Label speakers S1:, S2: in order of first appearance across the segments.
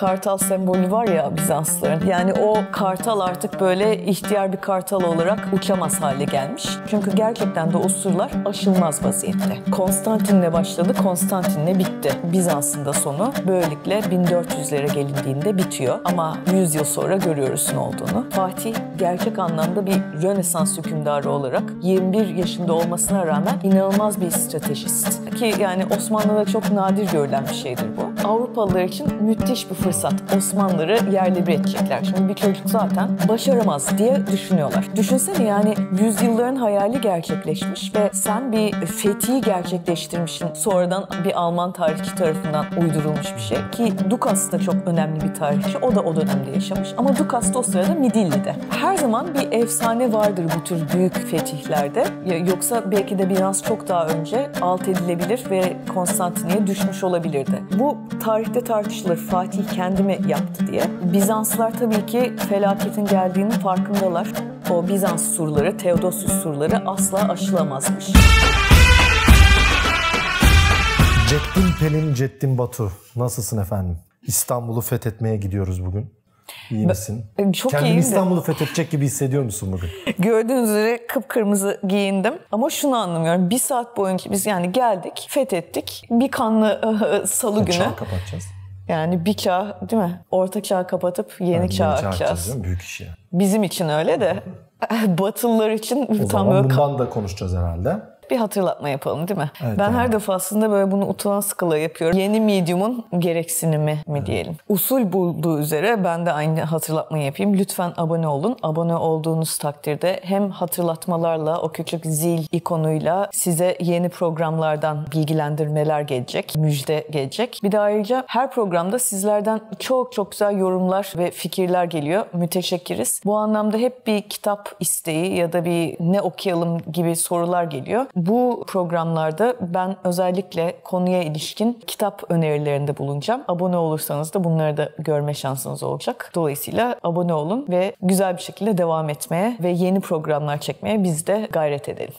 S1: kartal sembolü var ya Bizansların. Yani o kartal artık böyle ihtiyar bir kartal olarak uçamaz hale gelmiş. Çünkü gerçekten de o surlar aşılmaz vaziyette. Konstantin'le başladı, Konstantin'le bitti. Bizans'ın da sonu böylelikle 1400'lere gelindiğinde bitiyor. Ama 100 yıl sonra görüyoruz ne olduğunu. Fatih gerçek anlamda bir Rönesans hükümdarı olarak 21 yaşında olmasına rağmen inanılmaz bir stratejist. Ki yani Osmanlı'da çok nadir görülen bir şeydir bu. Avrupalılar için müthiş bir fırsat. Osmanlıları yerle bir edecekler. Şimdi bir çocuk zaten başaramaz diye düşünüyorlar. Düşünsene yani yüzyılların hayali gerçekleşmiş ve sen bir fetih gerçekleştirmişsin. Sonradan bir Alman tarihçi tarafından uydurulmuş bir şey. Ki Dukas da çok önemli bir tarihçi. O da o dönemde yaşamış. Ama Dukas da o sırada Midilli'de. Her her zaman bir efsane vardır bu tür büyük fetihlerde. Yoksa belki de biraz çok daha önce alt edilebilir ve Konstantiniye düşmüş olabilirdi. Bu tarihte tartışılır Fatih kendimi yaptı diye. Bizanslar tabii ki felaketin geldiğinin farkındalar. O Bizans surları, Teodosius surları asla aşılamazmış.
S2: Cettin Pelin, Cettin Batu. Nasılsın efendim? İstanbul'u fethetmeye gidiyoruz bugün. İyi misin? E, çok Kendini iyiydi. İstanbul'u fethedecek gibi hissediyor musun bugün?
S1: Gördüğünüz üzere kıpkırmızı giyindim. Ama şunu anlamıyorum. Bir saat boyunca biz yani geldik, fethettik. Bir kanlı salı günü. Çağ kapatacağız. Yani bir çağ değil mi? Orta çağ kapatıp yeni yani çağ açacağız. Büyük iş yani. Bizim için öyle de Batılılar için o tam zaman böyle... bundan
S2: da konuşacağız herhalde
S1: bir hatırlatma yapalım değil mi? Evet, ben tamam. her defasında böyle bunu utan sıkıla yapıyorum. Yeni medium'un gereksinimi mi evet. diyelim. Usul bulduğu üzere ben de aynı hatırlatmayı yapayım. Lütfen abone olun. Abone olduğunuz takdirde hem hatırlatmalarla o küçük zil ikonuyla size yeni programlardan bilgilendirmeler gelecek, müjde gelecek. Bir de ayrıca her programda sizlerden çok çok güzel yorumlar ve fikirler geliyor. Müteşekkiriz. Bu anlamda hep bir kitap isteği ya da bir ne okuyalım gibi sorular geliyor. Bu programlarda ben özellikle konuya ilişkin kitap önerilerinde bulunacağım. Abone olursanız da bunları da görme şansınız olacak. Dolayısıyla abone olun ve güzel bir şekilde devam etmeye ve yeni programlar çekmeye biz de gayret edelim.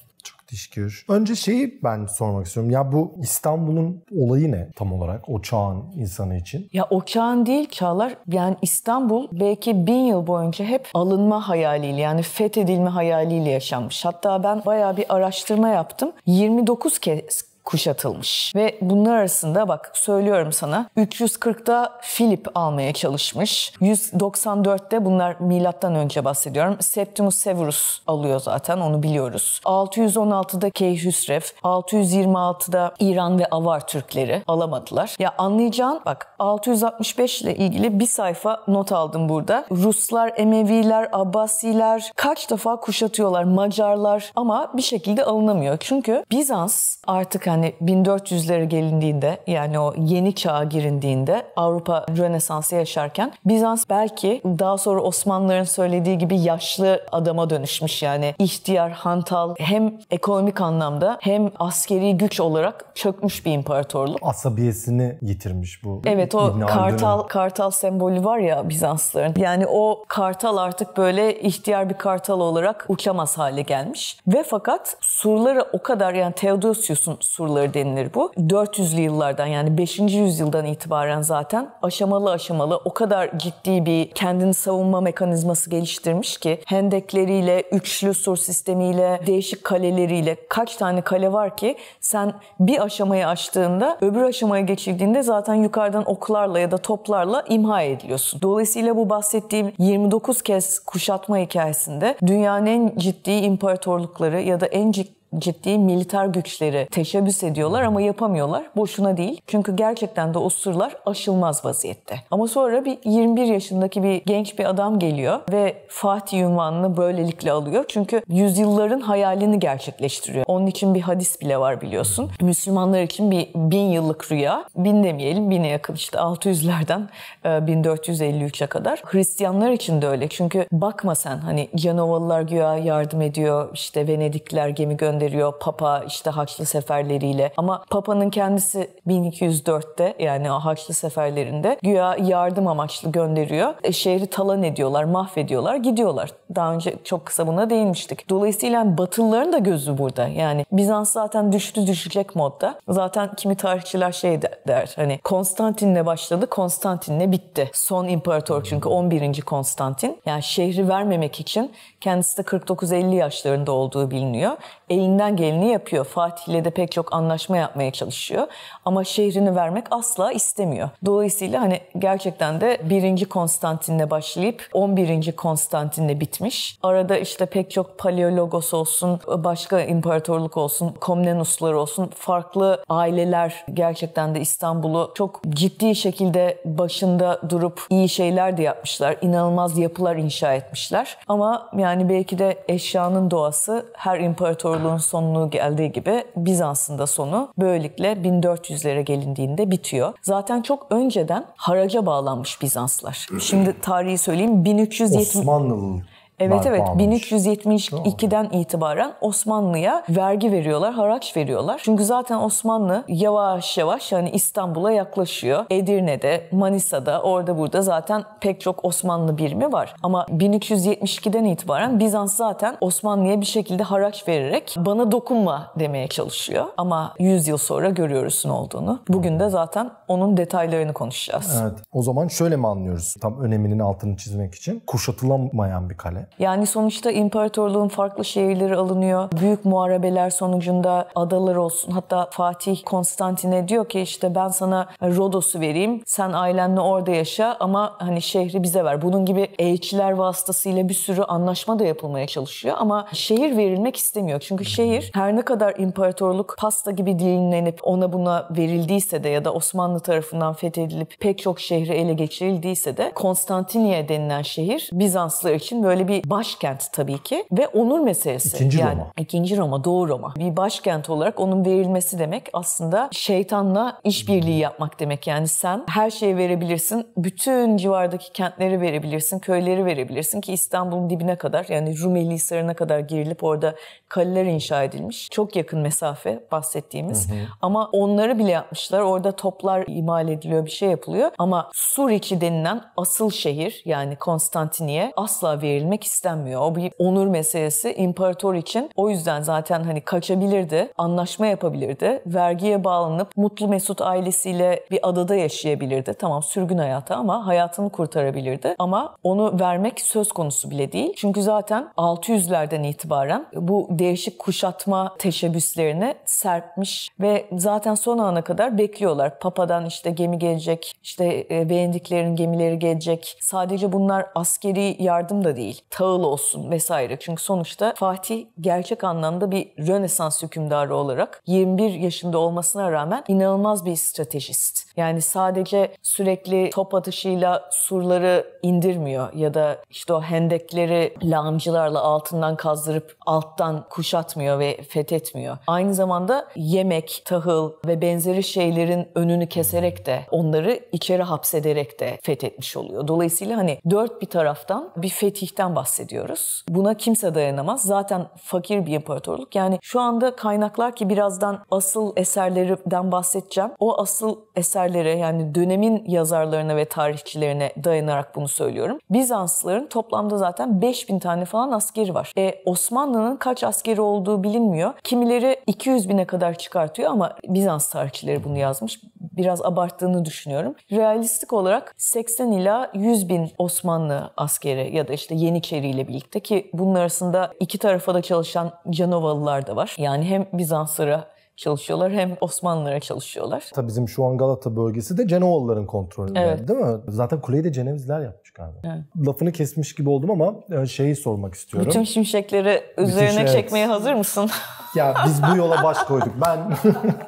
S2: Dış görüş. Önce şeyi ben sormak istiyorum. Ya bu İstanbul'un olayı ne tam olarak o çağın insanı için?
S1: Ya o çağın değil çağlar. Yani İstanbul belki bin yıl boyunca hep alınma hayaliyle yani fethedilme hayaliyle yaşanmış. Hatta ben bayağı bir araştırma yaptım. 29 kez kuşatılmış. Ve bunlar arasında bak söylüyorum sana 340'da Philip almaya çalışmış. 194'te bunlar milattan önce bahsediyorum. Septimus Severus alıyor zaten onu biliyoruz. 616'da Keyhüsref, 626'da İran ve Avar Türkleri alamadılar. Ya anlayacağın bak 665 ile ilgili bir sayfa not aldım burada. Ruslar, Emeviler, Abbasiler kaç defa kuşatıyorlar Macarlar ama bir şekilde alınamıyor. Çünkü Bizans artık yani 1400'lere gelindiğinde yani o yeni çağa girindiğinde Avrupa Rönesansı yaşarken Bizans belki daha sonra Osmanlıların söylediği gibi yaşlı adama dönüşmüş yani ihtiyar, hantal hem ekonomik anlamda hem askeri güç olarak çökmüş bir imparatorluk.
S2: Asabiyesini yitirmiş bu. Evet o İbn kartal dönemi.
S1: kartal sembolü var ya Bizansların. Yani o kartal artık böyle ihtiyar bir kartal olarak uçamaz hale gelmiş. Ve fakat surları o kadar yani Theodosius'un sur surları denilir bu. 400'lü yıllardan yani 5. yüzyıldan itibaren zaten aşamalı aşamalı o kadar ciddi bir kendini savunma mekanizması geliştirmiş ki hendekleriyle, üçlü sur sistemiyle, değişik kaleleriyle kaç tane kale var ki sen bir aşamayı açtığında öbür aşamaya geçildiğinde zaten yukarıdan oklarla ya da toplarla imha ediliyorsun. Dolayısıyla bu bahsettiğim 29 kez kuşatma hikayesinde dünyanın en ciddi imparatorlukları ya da en ciddi ciddi militar güçleri teşebbüs ediyorlar ama yapamıyorlar. Boşuna değil. Çünkü gerçekten de o sırlar aşılmaz vaziyette. Ama sonra bir 21 yaşındaki bir genç bir adam geliyor ve Fatih unvanını böylelikle alıyor. Çünkü yüzyılların hayalini gerçekleştiriyor. Onun için bir hadis bile var biliyorsun. Müslümanlar için bir bin yıllık rüya. Bin demeyelim bine yakın işte 600'lerden 1453'e kadar. Hristiyanlar için de öyle. Çünkü bakma sen hani Canovalılar güya yardım ediyor. işte Venedikler gemi gönderiyor gönderiyor Papa işte Haçlı seferleriyle. Ama Papa'nın kendisi 1204'te yani o Haçlı seferlerinde güya yardım amaçlı gönderiyor. E, şehri talan ediyorlar, mahvediyorlar, gidiyorlar. Daha önce çok kısa buna değinmiştik. Dolayısıyla Batılıların da gözü burada. Yani Bizans zaten düştü düşecek modda. Zaten kimi tarihçiler şey der hani Konstantin'le başladı, Konstantin'le bitti. Son imparator çünkü 11. Konstantin. Yani şehri vermemek için kendisi de 49-50 yaşlarında olduğu biliniyor elinden geleni yapıyor. Fatih ile de pek çok anlaşma yapmaya çalışıyor ama şehrini vermek asla istemiyor. Dolayısıyla hani gerçekten de 1. Konstantin'le başlayıp 11. Konstantin'le bitmiş. Arada işte pek çok paleologos olsun, başka imparatorluk olsun, komnenuslar olsun farklı aileler gerçekten de İstanbul'u çok ciddi şekilde başında durup iyi şeyler de yapmışlar. İnanılmaz yapılar inşa etmişler. Ama yani belki de eşyanın doğası her imparatorluğun sonunu geldiği gibi Bizans'ın da sonu. Böylelikle 1400 400'lere gelindiğinde bitiyor. Zaten çok önceden haraca bağlanmış Bizanslar. Şimdi tarihi söyleyeyim 1370
S2: Osmanlı
S1: Evet evet bağlamış. 1372'den itibaren Osmanlı'ya vergi veriyorlar, haraç veriyorlar. Çünkü zaten Osmanlı yavaş yavaş hani İstanbul'a yaklaşıyor. Edirne'de, Manisa'da, orada burada zaten pek çok Osmanlı birimi var. Ama 1372'den itibaren Bizans zaten Osmanlı'ya bir şekilde haraç vererek bana dokunma demeye çalışıyor. Ama 100 yıl sonra görüyoruz ne olduğunu. Bugün de zaten onun detaylarını konuşacağız. Evet. O zaman şöyle mi
S2: anlıyoruz? Tam öneminin altını çizmek için. Kuşatılamayan bir kale
S1: yani sonuçta imparatorluğun farklı şehirleri alınıyor. Büyük muharebeler sonucunda adalar olsun. Hatta Fatih Konstantin'e diyor ki işte ben sana Rodos'u vereyim. Sen ailenle orada yaşa ama hani şehri bize ver. Bunun gibi elçiler vasıtasıyla bir sürü anlaşma da yapılmaya çalışıyor ama şehir verilmek istemiyor. Çünkü şehir her ne kadar imparatorluk pasta gibi dilimlenip ona buna verildiyse de ya da Osmanlı tarafından fethedilip pek çok şehri ele geçirildiyse de Konstantiniye denilen şehir Bizanslılar için böyle bir başkent tabii ki ve onur meselesi. İkinci yani, Roma. İkinci Roma, Doğu Roma. Bir başkent olarak onun verilmesi demek aslında şeytanla işbirliği yapmak demek. Yani sen her şeyi verebilirsin. Bütün civardaki kentleri verebilirsin, köyleri verebilirsin ki İstanbul'un dibine kadar yani Rumeli Hisarı'na kadar girilip orada kaleler inşa edilmiş. Çok yakın mesafe bahsettiğimiz. Hı hı. Ama onları bile yapmışlar. Orada toplar imal ediliyor, bir şey yapılıyor. Ama Suriçi denilen asıl şehir yani Konstantiniye asla verilmek istenmiyor. O bir onur meselesi imparator için. O yüzden zaten hani kaçabilirdi, anlaşma yapabilirdi. Vergiye bağlanıp mutlu mesut ailesiyle bir adada yaşayabilirdi. Tamam sürgün hayatı ama hayatını kurtarabilirdi. Ama onu vermek söz konusu bile değil. Çünkü zaten 600'lerden itibaren bu değişik kuşatma teşebbüslerini serpmiş ve zaten son ana kadar bekliyorlar. Papa'dan işte gemi gelecek, işte e, beğendiklerin gemileri gelecek. Sadece bunlar askeri yardım da değil tağıl olsun vesaire. Çünkü sonuçta Fatih gerçek anlamda bir Rönesans hükümdarı olarak 21 yaşında olmasına rağmen inanılmaz bir stratejist. Yani sadece sürekli top atışıyla surları indirmiyor ya da işte o hendekleri lağımcılarla altından kazdırıp alttan kuşatmıyor ve fethetmiyor. Aynı zamanda yemek, tahıl ve benzeri şeylerin önünü keserek de onları içeri hapsederek de fethetmiş oluyor. Dolayısıyla hani dört bir taraftan bir fetihten bahsediyoruz. Buna kimse dayanamaz. Zaten fakir bir imparatorluk. Yani şu anda kaynaklar ki birazdan asıl eserlerden bahsedeceğim. O asıl eser eserlere yani dönemin yazarlarına ve tarihçilerine dayanarak bunu söylüyorum. Bizanslıların toplamda zaten 5000 tane falan askeri var. E, Osmanlı'nın kaç askeri olduğu bilinmiyor. Kimileri 200 bine kadar çıkartıyor ama Bizans tarihçileri bunu yazmış. Biraz abarttığını düşünüyorum. Realistik olarak 80 ila 100 bin Osmanlı askeri ya da işte Yeniçeri ile birlikte ki bunun arasında iki tarafa da çalışan Canovalılar da var. Yani hem Bizanslara çalışıyorlar hem Osmanlılara çalışıyorlar.
S2: Tabii bizim şu an Galata bölgesi de Cenovalıların kontrolünde evet. değil mi? Zaten kuleyi de Cenevizler yapmış galiba. Evet. Lafını kesmiş gibi oldum ama e, şeyi sormak istiyorum. Bütün
S1: şimşekleri üzerine Bütün şey, çekmeye evet. hazır mısın?
S2: ya biz bu yola baş koyduk. Ben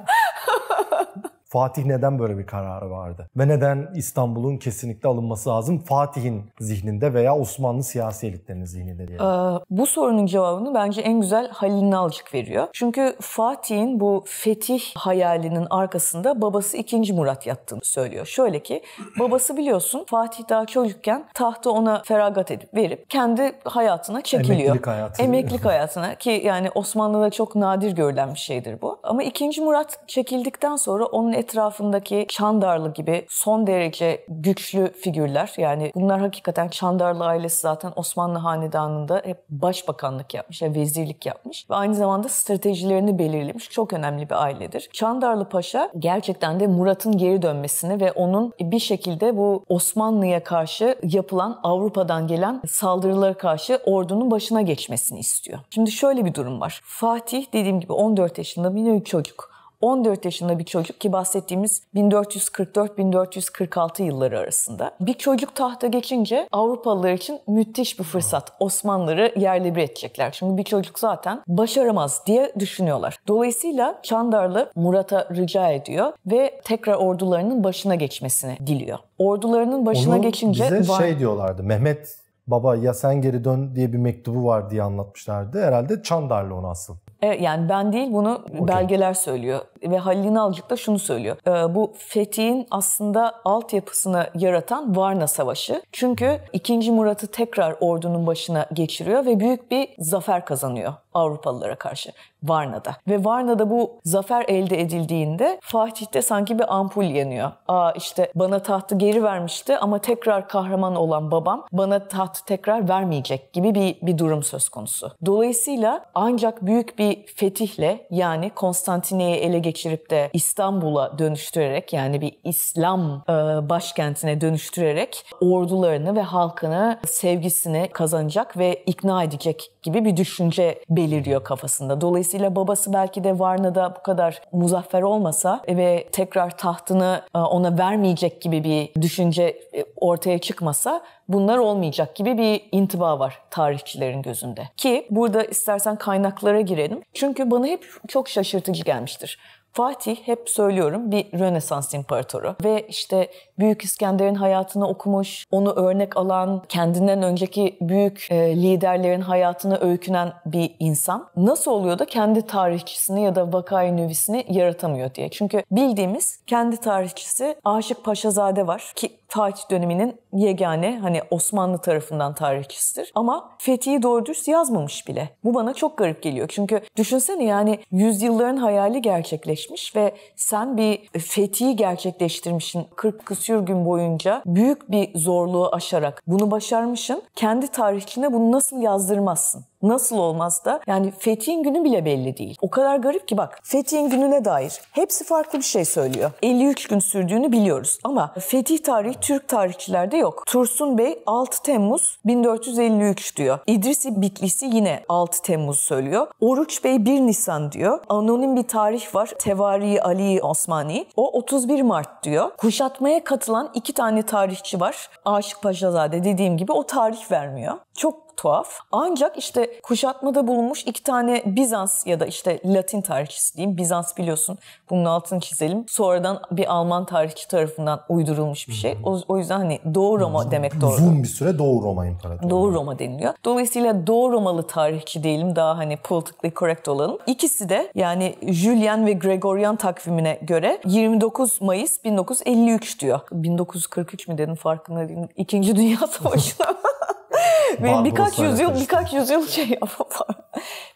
S2: Fatih neden böyle bir kararı vardı? Ve neden İstanbul'un kesinlikle alınması lazım Fatih'in zihninde veya Osmanlı siyasi elitlerinin zihninde diye?
S1: Ee, bu sorunun cevabını bence en güzel Halil Nalcık veriyor. Çünkü Fatih'in bu fetih hayalinin arkasında babası 2. Murat yattığını söylüyor. Şöyle ki babası biliyorsun Fatih daha çocukken tahtı ona feragat edip verip kendi hayatına çekiliyor. Emeklilik hayatına. Emeklilik hayatına ki yani Osmanlı'da çok nadir görülen bir şeydir bu. Ama 2. Murat çekildikten sonra onun etrafındaki Çandarlı gibi son derece güçlü figürler. Yani bunlar hakikaten Çandarlı ailesi zaten Osmanlı Hanedanı'nda hep başbakanlık yapmış, yani vezirlik yapmış ve aynı zamanda stratejilerini belirlemiş. Çok önemli bir ailedir. Çandarlı Paşa gerçekten de Murat'ın geri dönmesini ve onun bir şekilde bu Osmanlı'ya karşı yapılan Avrupa'dan gelen saldırılara karşı ordunun başına geçmesini istiyor. Şimdi şöyle bir durum var. Fatih dediğim gibi 14 yaşında bir çocuk. 14 yaşında bir çocuk ki bahsettiğimiz 1444-1446 yılları arasında. Bir çocuk tahta geçince Avrupalılar için müthiş bir fırsat. Osmanlıları yerle bir edecekler. Çünkü bir çocuk zaten başaramaz diye düşünüyorlar. Dolayısıyla Çandarlı Murat'a rica ediyor ve tekrar ordularının başına geçmesini diliyor. Ordularının başına Onu geçince... bize var... şey
S2: diyorlardı Mehmet baba ya sen geri dön diye bir mektubu var diye anlatmışlardı. Herhalde Çandarlı onu asıl.
S1: Evet, yani ben değil bunu okay. belgeler söylüyor ve Halil Nalcık da şunu söylüyor. E, bu fetihin aslında altyapısını yaratan Varna Savaşı. Çünkü 2. Murat'ı tekrar ordunun başına geçiriyor ve büyük bir zafer kazanıyor Avrupalılara karşı Varna'da. Ve Varna'da bu zafer elde edildiğinde Fatih'te sanki bir ampul yanıyor. Aa işte bana tahtı geri vermişti ama tekrar kahraman olan babam bana tahtı tekrar vermeyecek gibi bir, bir durum söz konusu. Dolayısıyla ancak büyük bir fetihle yani Konstantiniye'yi ele geçirdiğinde geçirip de İstanbul'a dönüştürerek yani bir İslam e, başkentine dönüştürerek ordularını ve halkını sevgisini kazanacak ve ikna edecek gibi bir düşünce beliriyor kafasında. Dolayısıyla babası belki de Varna'da bu kadar muzaffer olmasa ve tekrar tahtını e, ona vermeyecek gibi bir düşünce e, ortaya çıkmasa bunlar olmayacak gibi bir intiba var tarihçilerin gözünde. Ki burada istersen kaynaklara girelim. Çünkü bana hep çok şaşırtıcı gelmiştir. Fatih hep söylüyorum bir Rönesans imparatoru ve işte Büyük İskender'in hayatını okumuş, onu örnek alan, kendinden önceki büyük e, liderlerin hayatını öykünen bir insan. Nasıl oluyor da kendi tarihçisini ya da vakayı nüvisini yaratamıyor diye. Çünkü bildiğimiz kendi tarihçisi Aşık Paşazade var ki Fatih döneminin yegane hani Osmanlı tarafından tarihçisidir. Ama Fethi'yi doğru düz yazmamış bile. Bu bana çok garip geliyor. Çünkü düşünsene yani yüzyılların hayali gerçekleşti gerçekleşmiş ve sen bir fethiyi gerçekleştirmişsin 40 küsür gün boyunca büyük bir zorluğu aşarak bunu başarmışsın. Kendi tarihçine bunu nasıl yazdırmazsın? Nasıl olmaz da? Yani Fethi'nin günü bile belli değil. O kadar garip ki bak Fethi'nin gününe dair hepsi farklı bir şey söylüyor. 53 gün sürdüğünü biliyoruz ama Fetih tarihi Türk tarihçilerde yok. Tursun Bey 6 Temmuz 1453 diyor. İdrisi Bitlisi yine 6 Temmuz söylüyor. Oruç Bey 1 Nisan diyor. Anonim bir tarih var. Tevari Ali Osmani. O 31 Mart diyor. Kuşatmaya katılan iki tane tarihçi var. Aşık Paşazade dediğim gibi o tarih vermiyor. Çok tuhaf. Ancak işte kuşatmada bulunmuş iki tane Bizans ya da işte Latin tarihçisi diyeyim. Bizans biliyorsun bunun altını çizelim. Sonradan bir Alman tarihçi tarafından uydurulmuş bir şey. O, o yüzden hani Doğu Roma demek doğru. Uzun
S2: bir süre Doğu Roma İmparatorluğu.
S1: Doğu Roma deniliyor. Dolayısıyla Doğu Romalı tarihçi diyelim daha hani politically correct olalım. İkisi de yani Julian ve Gregorian takvimine göre 29 Mayıs 1953 diyor. 1943 mi dedim farkında değilim. İkinci Dünya Savaşı'na. Ve birkaç yüzyıl, birkaç yüzyıl şey Avrupa.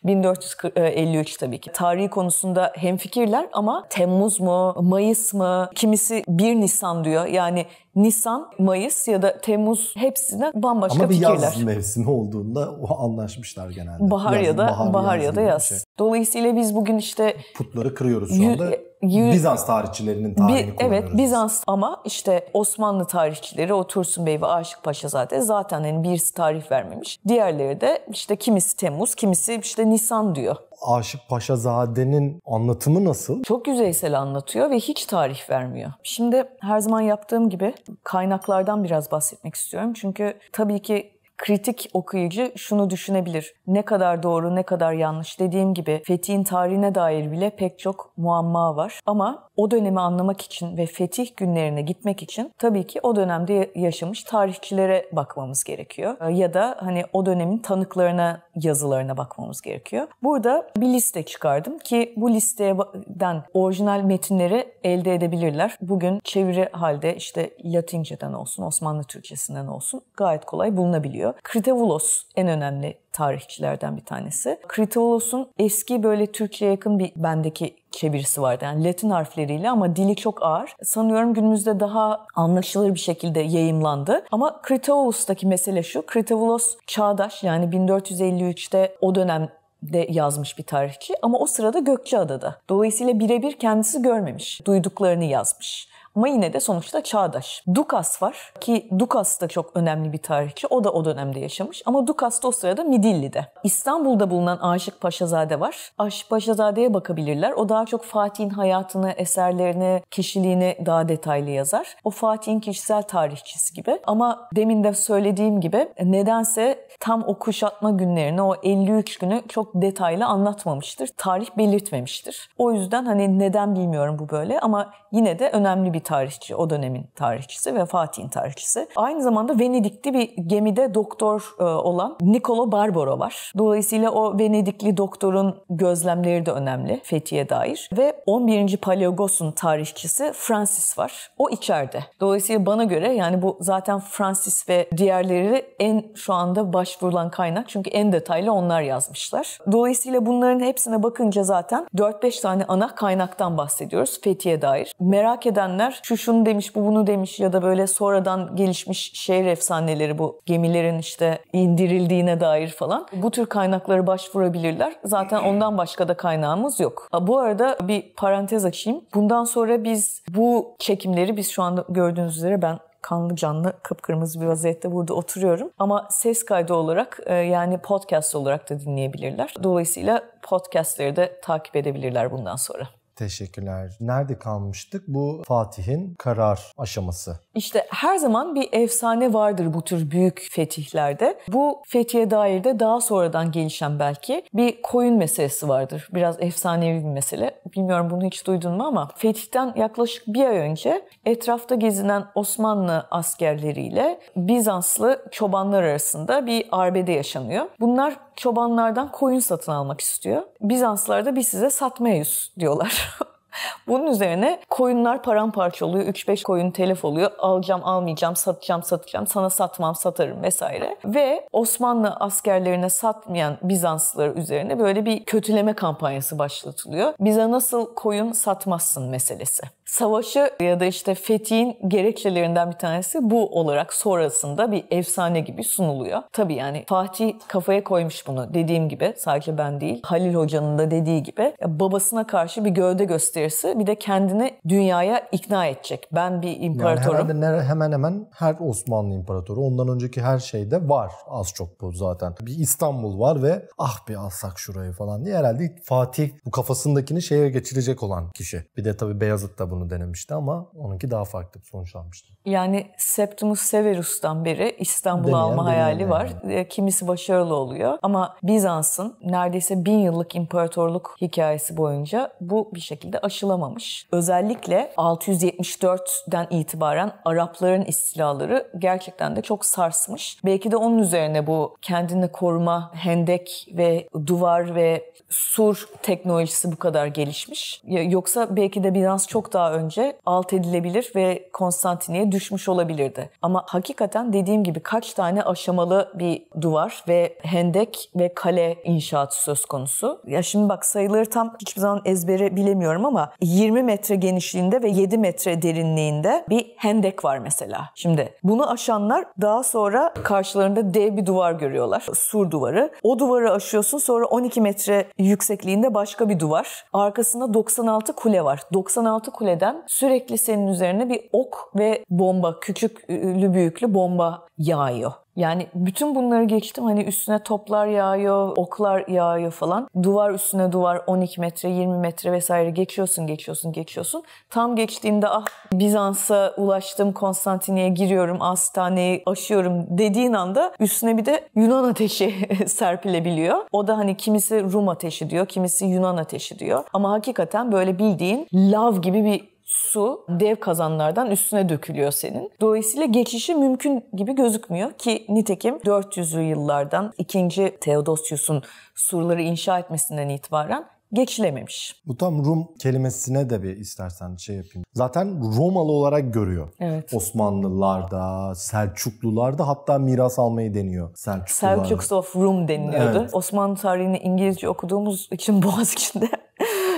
S1: 1453 e, tabii ki. Tarihi konusunda hem fikirler ama Temmuz mu, Mayıs mı? Kimisi 1 Nisan diyor. Yani Nisan, Mayıs ya da Temmuz hepsine bambaşka Ama fikirler. Ama bir yaz
S2: mevsimi olduğunda o anlaşmışlar genelde. Bahar yaz, ya da bahar, bahar ya da yaz. Şey.
S1: Dolayısıyla biz bugün işte
S2: putları kırıyoruz şu anda. Bizans tarihçilerinin tarihini bir, Evet
S1: Bizans ama işte Osmanlı tarihçileri o Tursun Bey ve Aşık Paşa zaten zaten yani birisi tarih vermemiş. Diğerleri de işte kimisi Temmuz kimisi işte Nisan diyor.
S2: Aşık Paşazade'nin anlatımı nasıl? Çok yüzeysel anlatıyor
S1: ve hiç tarih vermiyor. Şimdi her zaman yaptığım gibi kaynaklardan biraz bahsetmek istiyorum. Çünkü tabii ki kritik okuyucu şunu düşünebilir. Ne kadar doğru ne kadar yanlış dediğim gibi Fetih'in tarihine dair bile pek çok muamma var. Ama o dönemi anlamak için ve fetih günlerine gitmek için tabii ki o dönemde yaşamış tarihçilere bakmamız gerekiyor. Ee, ya da hani o dönemin tanıklarına, yazılarına bakmamız gerekiyor. Burada bir liste çıkardım ki bu listeden orijinal metinleri elde edebilirler. Bugün çeviri halde işte Latince'den olsun, Osmanlı Türkçesinden olsun gayet kolay bulunabiliyor anlatılıyor. Kritevulos en önemli tarihçilerden bir tanesi. Kritevolos'un eski böyle Türkçe'ye yakın bir bendeki çevirisi vardı. Yani Latin harfleriyle ama dili çok ağır. Sanıyorum günümüzde daha anlaşılır bir şekilde yayımlandı. Ama Kritevolus'taki mesele şu. Kritevolos çağdaş yani 1453'te o dönem de yazmış bir tarihçi ama o sırada Gökçeada'da. Dolayısıyla birebir kendisi görmemiş. Duyduklarını yazmış. Ama yine de sonuçta çağdaş. Dukas var ki Dukas da çok önemli bir tarihçi. O da o dönemde yaşamış ama Dukas da o sırada Midilli'de. İstanbul'da bulunan Aşık Paşazade var. Aşık Paşazade'ye bakabilirler. O daha çok Fatih'in hayatını, eserlerini, kişiliğini daha detaylı yazar. O Fatih'in kişisel tarihçisi gibi. Ama demin de söylediğim gibi nedense tam o kuşatma günlerini, o 53 günü çok detaylı anlatmamıştır. Tarih belirtmemiştir. O yüzden hani neden bilmiyorum bu böyle ama yine de önemli bir tarihçi, o dönemin tarihçisi ve Fatih'in tarihçisi. Aynı zamanda Venedik'te bir gemide doktor e, olan Nicolo Barbaro var. Dolayısıyla o Venedikli doktorun gözlemleri de önemli Fethiye dair. Ve 11. Paleogos'un tarihçisi Francis var. O içeride. Dolayısıyla bana göre yani bu zaten Francis ve diğerleri en şu anda başvurulan kaynak. Çünkü en detaylı onlar yazmışlar. Dolayısıyla bunların hepsine bakınca zaten 4-5 tane ana kaynaktan bahsediyoruz Fethiye dair. Merak edenler şu şunu demiş, bu bunu demiş ya da böyle sonradan gelişmiş şehir efsaneleri bu gemilerin işte indirildiğine dair falan. Bu tür kaynakları başvurabilirler. Zaten ondan başka da kaynağımız yok. Bu arada bir parantez açayım. Bundan sonra biz bu çekimleri biz şu anda gördüğünüz üzere ben kanlı canlı kıpkırmızı bir vaziyette burada oturuyorum. Ama ses kaydı olarak e, yani podcast olarak da dinleyebilirler. Dolayısıyla podcastleri de takip edebilirler bundan sonra.
S2: Teşekkürler. Nerede kalmıştık? Bu Fatih'in karar aşaması.
S1: İşte her zaman bir efsane vardır bu tür büyük fetihlerde. Bu fethiye dair de daha sonradan gelişen belki bir koyun meselesi vardır. Biraz efsanevi bir mesele. Bilmiyorum bunu hiç duydun mu ama fetihten yaklaşık bir ay önce etrafta gezinen Osmanlı askerleriyle Bizanslı çobanlar arasında bir arbede yaşanıyor. Bunlar çobanlardan koyun satın almak istiyor. Bizanslılar da biz size satmayız diyorlar. Bunun üzerine koyunlar paramparça oluyor. 3-5 koyun telef oluyor. Alacağım, almayacağım, satacağım, satacağım. Sana satmam, satarım vesaire. Ve Osmanlı askerlerine satmayan Bizanslılar üzerine böyle bir kötüleme kampanyası başlatılıyor. Bize nasıl koyun satmazsın meselesi savaşı ya da işte fetihin gerekçelerinden bir tanesi bu olarak sonrasında bir efsane gibi sunuluyor. Tabi yani Fatih kafaya koymuş bunu dediğim gibi sadece ben değil Halil Hoca'nın da dediği gibi babasına karşı bir gövde gösterisi bir de kendini dünyaya ikna edecek. Ben bir imparatorum.
S2: Yani hemen hemen her Osmanlı imparatoru ondan önceki her şeyde var az çok bu zaten. Bir İstanbul var ve ah bir alsak şurayı falan diye herhalde Fatih bu kafasındakini şeye geçirecek olan kişi. Bir de tabi Beyazıt da bunu bunu denemişti ama onunki daha farklı sonuç almıştı.
S1: Yani Septimus Severus'tan beri İstanbul alma deneyen hayali yani. var. E, kimisi başarılı oluyor ama Bizans'ın neredeyse bin yıllık imparatorluk hikayesi boyunca bu bir şekilde aşılamamış. Özellikle 674'den itibaren Arapların istilaları gerçekten de çok sarsmış. Belki de onun üzerine bu kendini koruma, hendek ve duvar ve sur teknolojisi bu kadar gelişmiş. Yoksa belki de Bizans çok daha önce alt edilebilir ve Konstantiniye düşmüş olabilirdi. Ama hakikaten dediğim gibi kaç tane aşamalı bir duvar ve hendek ve kale inşaatı söz konusu. Ya şimdi bak sayıları tam hiçbir zaman ezbere bilemiyorum ama 20 metre genişliğinde ve 7 metre derinliğinde bir hendek var mesela. Şimdi bunu aşanlar daha sonra karşılarında dev bir duvar görüyorlar. Sur duvarı. O duvarı aşıyorsun sonra 12 metre yüksekliğinde başka bir duvar. Arkasında 96 kule var. 96 kule etmeden sürekli senin üzerine bir ok ve bomba, küçüklü büyüklü bomba yağıyor. Yani bütün bunları geçtim hani üstüne toplar yağıyor, oklar yağıyor falan. Duvar üstüne duvar 12 metre, 20 metre vesaire geçiyorsun, geçiyorsun, geçiyorsun. Tam geçtiğinde ah Bizans'a ulaştım, Konstantiniye giriyorum, hastaneyi aşıyorum dediğin anda üstüne bir de Yunan ateşi serpilebiliyor. O da hani kimisi Rum ateşi diyor, kimisi Yunan ateşi diyor. Ama hakikaten böyle bildiğin lav gibi bir su dev kazanlardan üstüne dökülüyor senin. Dolayısıyla geçişi mümkün gibi gözükmüyor ki nitekim 400'lü yıllardan 2. Theodosius'un surları inşa etmesinden itibaren geçilememiş.
S2: Bu tam Rum kelimesine de bir istersen şey yapayım. Zaten Romalı olarak görüyor. Evet. Osmanlılarda, Selçuklularda hatta miras almayı deniyor Selçuklularda. Selçuks
S1: of Rum deniliyordu. Evet. Osmanlı tarihini İngilizce okuduğumuz için boğaz içinde.